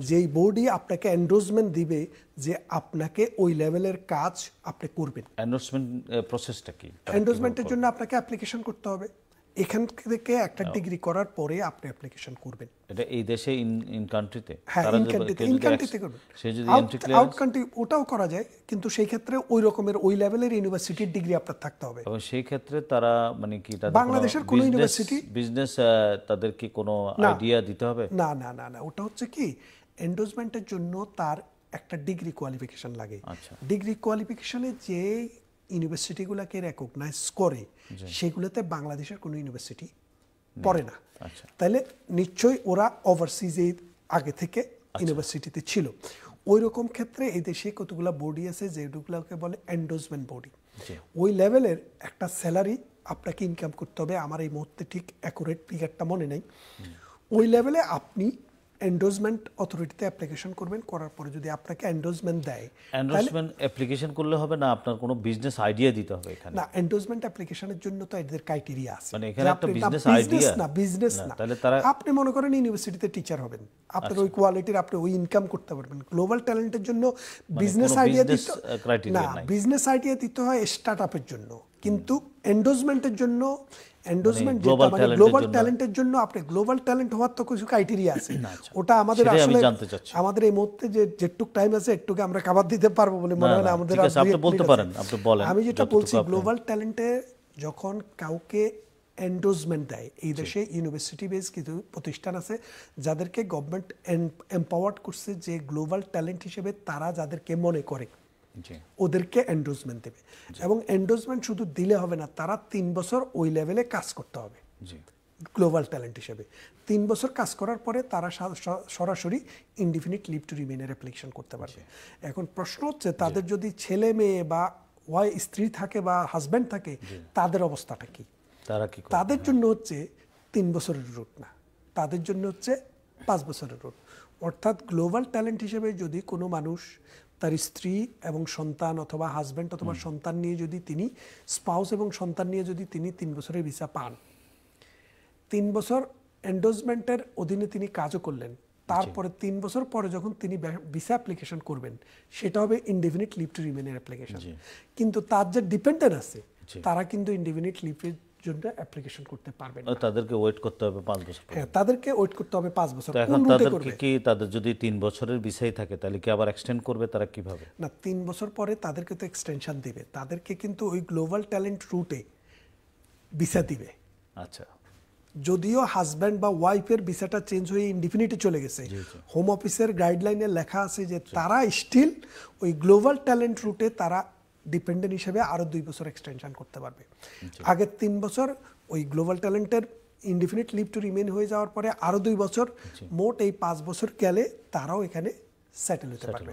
যেই বডি আপনাকে এন্ডোজমেন্ট দিবে যে আপনাকে ওই লেভেলের কাজ আপনি করবেন
এন্ডোজমেন্ট প্রসেসটা কি এন্ডোজমেন্টের জন্য
আপনাকে অ্যাপ্লিকেশন করতে হবে এখান থেকে একটা ডিগ্রি করার পরে আপনি অ্যাপ্লিকেশন করবেন
এটা এই দেশে ইন ইন কান্ট্রিতে হ্যাঁ ইন কান্ট্রিতে ইন কান্ট্রিতে করবে সে যদি এন্ট্রি ক্লিয়ার আউট
কান্ট্রি ওটাও করা যায় কিন্তু সেই ক্ষেত্রে ওই রকমের ওই লেভেলের ইউনিভার্সিটির ডিগ্রি আপনার থাকতে হবে
এবং সেই ক্ষেত্রে তারা মানে কি তাদের বাংলাদেশের কোন ইউনিভার্সিটি বিজনেস তাদের কি কোনো আইডিয়া দিতে হবে
না না না না ওটা হচ্ছে কি এন্ডোজমেন্টের জন্য তার একটা ডিগ্রি কোয়ালিফিকেশন লাগে ডিগ্রি কোয়ালিফিকেশনে যেই ইউনিভার্সিটিগুলোকে রেকগনাইজ করে সেগুলোতে বাংলাদেশের কোনো ইউনিভার্সিটি পড়ে না আচ্ছা। তাহলে নিশ্চয়ই ওরা ওভারসিজে আগে থেকে আচ্ছা। ইউনিভার্সিটিতে ছিল ওই রকম ক্ষেত্রে এই দেশে কতগুলো বডি আছে যেগুলোকে বলে এন্ডোজমেন্ট বডি ওই লেভেলের একটা স্যালারি আপনাকে ইনকাম করতে হবে আমার এই মুহূর্তে ঠিক অ্যাকুরেট ফিগারটা মনে নেই ওই লেভেলে আপনি এন্ডোজমেন্ট অথরিটিতে অ্যাপ্লিকেশন করবেন করার পরে যদি আপনাকে এন্ডোজমেন্ট দেয় এন্ডোজমেন্ট
অ্যাপ্লিকেশন করলে হবে না আপনার কোনো বিজনেস আইডিয়া দিতে হবে এখানে না
এন্ডোজমেন্ট অ্যাপ্লিকেশনের জন্য তো এদের ক্রাইটেরিয়া আছে মানে এখানে একটা বিজনেস আইডিয়া না বিজনেস না তাহলে তারা আপনি মনে করেন ইউনিভার্সিটিতে টিচার হবেন আপনার আচ্ছা। ওই কোয়ালিটির আপনি ওই ইনকাম করতে পারবেন গ্লোবাল ট্যালেন্টের জন্য বিজনেস মানে আইডিয়া দিতে uh, না বিজনেস আইডিয়া দিতে হয় স্টার্টআপের জন্য কিন্তু এন্ডোজমেন্টের জন্য এন্ডোজমেন্ট মানে যেটা মানে গ্লোবাল ট্যালেন্টের জন্য আপনি গ্লোবাল ট্যালেন্ট হওয়ার তো কিছু ক্রাইটেরিয়া আছে আচ্ছা। ওটা আমাদের আসলে আমাদের এই মুহূর্তে যে যেটুক টাইম আছে একটুকে আমরা দিতে পারবো বলে মনে হয় না আমাদের বলতে পারেন আপনি বলেন আমি যেটা বলছি গ্লোবাল ট্যালেন্টে যখন কাউকে এন্ডোজমেন্ট দেয় এই দেশে ইউনিভার্সিটি বেস কিছু প্রতিষ্ঠান আছে যাদেরকে গভর্নমেন্ট এম্পাওয়ার্ড করছে যে গ্লোবাল ট্যালেন্ট হিসেবে তারা যাদেরকে মনে করে ওদেরকে এন্ডোজমেন্ট দেবে এবং এন্ডোজমেন্ট শুধু দিলে হবে না তারা তিন বছর ওই লেভেলে কাজ করতে হবে গ্লোবাল ট্যালেন্ট হিসেবে তিন বছর কাজ করার পরে তারা সরাসরি ইনডিফিনিট লিভ টু রিমেনের অ্যাপ্লিকেশন করতে পারবে এখন প্রশ্ন হচ্ছে তাদের যদি ছেলে মেয়ে বা ওয়াই স্ত্রী থাকে বা হাজব্যান্ড থাকে তাদের অবস্থাটা কি তারা কি তাদের হ্যাঁ। জন্য হচ্ছে তিন বছরের রুট না তাদের জন্য হচ্ছে পাঁচ বছরের রুট অর্থাৎ গ্লোবাল ট্যালেন্ট হিসেবে যদি কোনো মানুষ তার স্ত্রী এবং সন্তান অথবা হাজব্যান্ড অথবা সন্তান নিয়ে যদি তিনি স্পাউস এবং সন্তান নিয়ে যদি তিনি তিন বছরের ভিসা পান তিন বছর এন্ডোজমেন্টের অধীনে তিনি কাজও করলেন তারপরে তিন বছর পরে যখন তিনি ভিসা অ্যাপ্লিকেশন করবেন সেটা হবে ইনডিফিনিট লিভ টু রিমেনের অ্যাপ্লিকেশন কিন্তু তার যে ডিপেন্ডেন্ট আছে তারা কিন্তু ইনডিফিনিট লিভ জন্য অ্যাপ্লিকেশন করতে পারবেন
তাদেরকে ওয়েট করতে হবে পাঁচ বছর
হ্যাঁ তাদেরকে ওয়েট করতে হবে পাঁচ বছর এখন
কি তাদের যদি তিন বছরের বিষয় থাকে তাহলে কি আবার এক্সটেন্ড করবে তারা কিভাবে
না তিন বছর পরে তাদেরকে তো এক্সটেনশন তাদেরকে কিন্তু ওই গ্লোবাল ট্যালেন্ট রুটে ভিসা দিবে আচ্ছা যদিও হাজব্যান্ড বা ওয়াইফের ভিসাটা চেঞ্জ হয়ে ইনডিফিনিটি চলে গেছে হোম অফিসের গাইডলাইনে লেখা আছে যে তারা স্টিল ওই গ্লোবাল ট্যালেন্ট রুটে তারা ডিপেন্ডেন্ট হিসেবে আরও দুই বছর এক্সটেনশন করতে পারবে আচ্ছা। আগের তিন বছর ওই গ্লোবাল ট্যালেন্টের ইনডিফিনিট লিভ টু রিমেন হয়ে যাওয়ার পরে আরও দুই বছর আচ্ছা। মোট এই পাঁচ বছর গেলে তারাও এখানে স্যাটেল হতে পারবে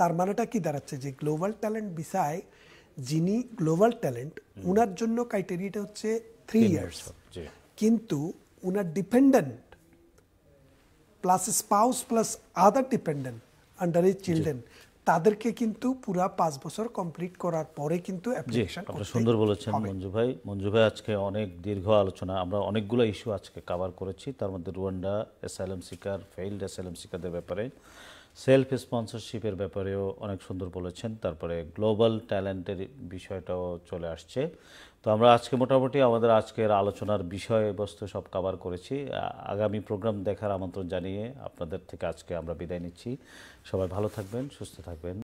তার মানেটা কি দাঁড়াচ্ছে যে গ্লোবাল ট্যালেন্ট বিষয় যিনি গ্লোবাল ট্যালেন্ট ওনার জন্য ক্রাইটেরিয়াটা হচ্ছে থ্রি ইয়ার্স কিন্তু ওনার dependent plus spouse plus other dependent under এই চিলড্রেন তাদেরকে কিন্তু পুরা পাঁচ বছর কমপ্লিট করার পরে কিন্তু
সুন্দর বলেছেন মঞ্জু ভাই মঞ্জু ভাই আজকে অনেক দীর্ঘ আলোচনা আমরা অনেকগুলো ইস্যু আজকে কাভার করেছি তার মধ্যে রুয়ান্ডা এম সিকার ফেইল্ড অ্যাসাইলাম সিকারদের ব্যাপারে সেলফ স্পন্সরশিপের ব্যাপারেও অনেক সুন্দর বলেছেন তারপরে গ্লোবাল ট্যালেন্টের বিষয়টাও চলে আসছে তো আমরা আজকে মোটামুটি আমাদের আজকের আলোচনার বিষয়বস্তু সব কাভার করেছি আগামী প্রোগ্রাম দেখার আমন্ত্রণ জানিয়ে আপনাদের থেকে আজকে আমরা বিদায় নিচ্ছি সবাই ভালো থাকবেন সুস্থ থাকবেন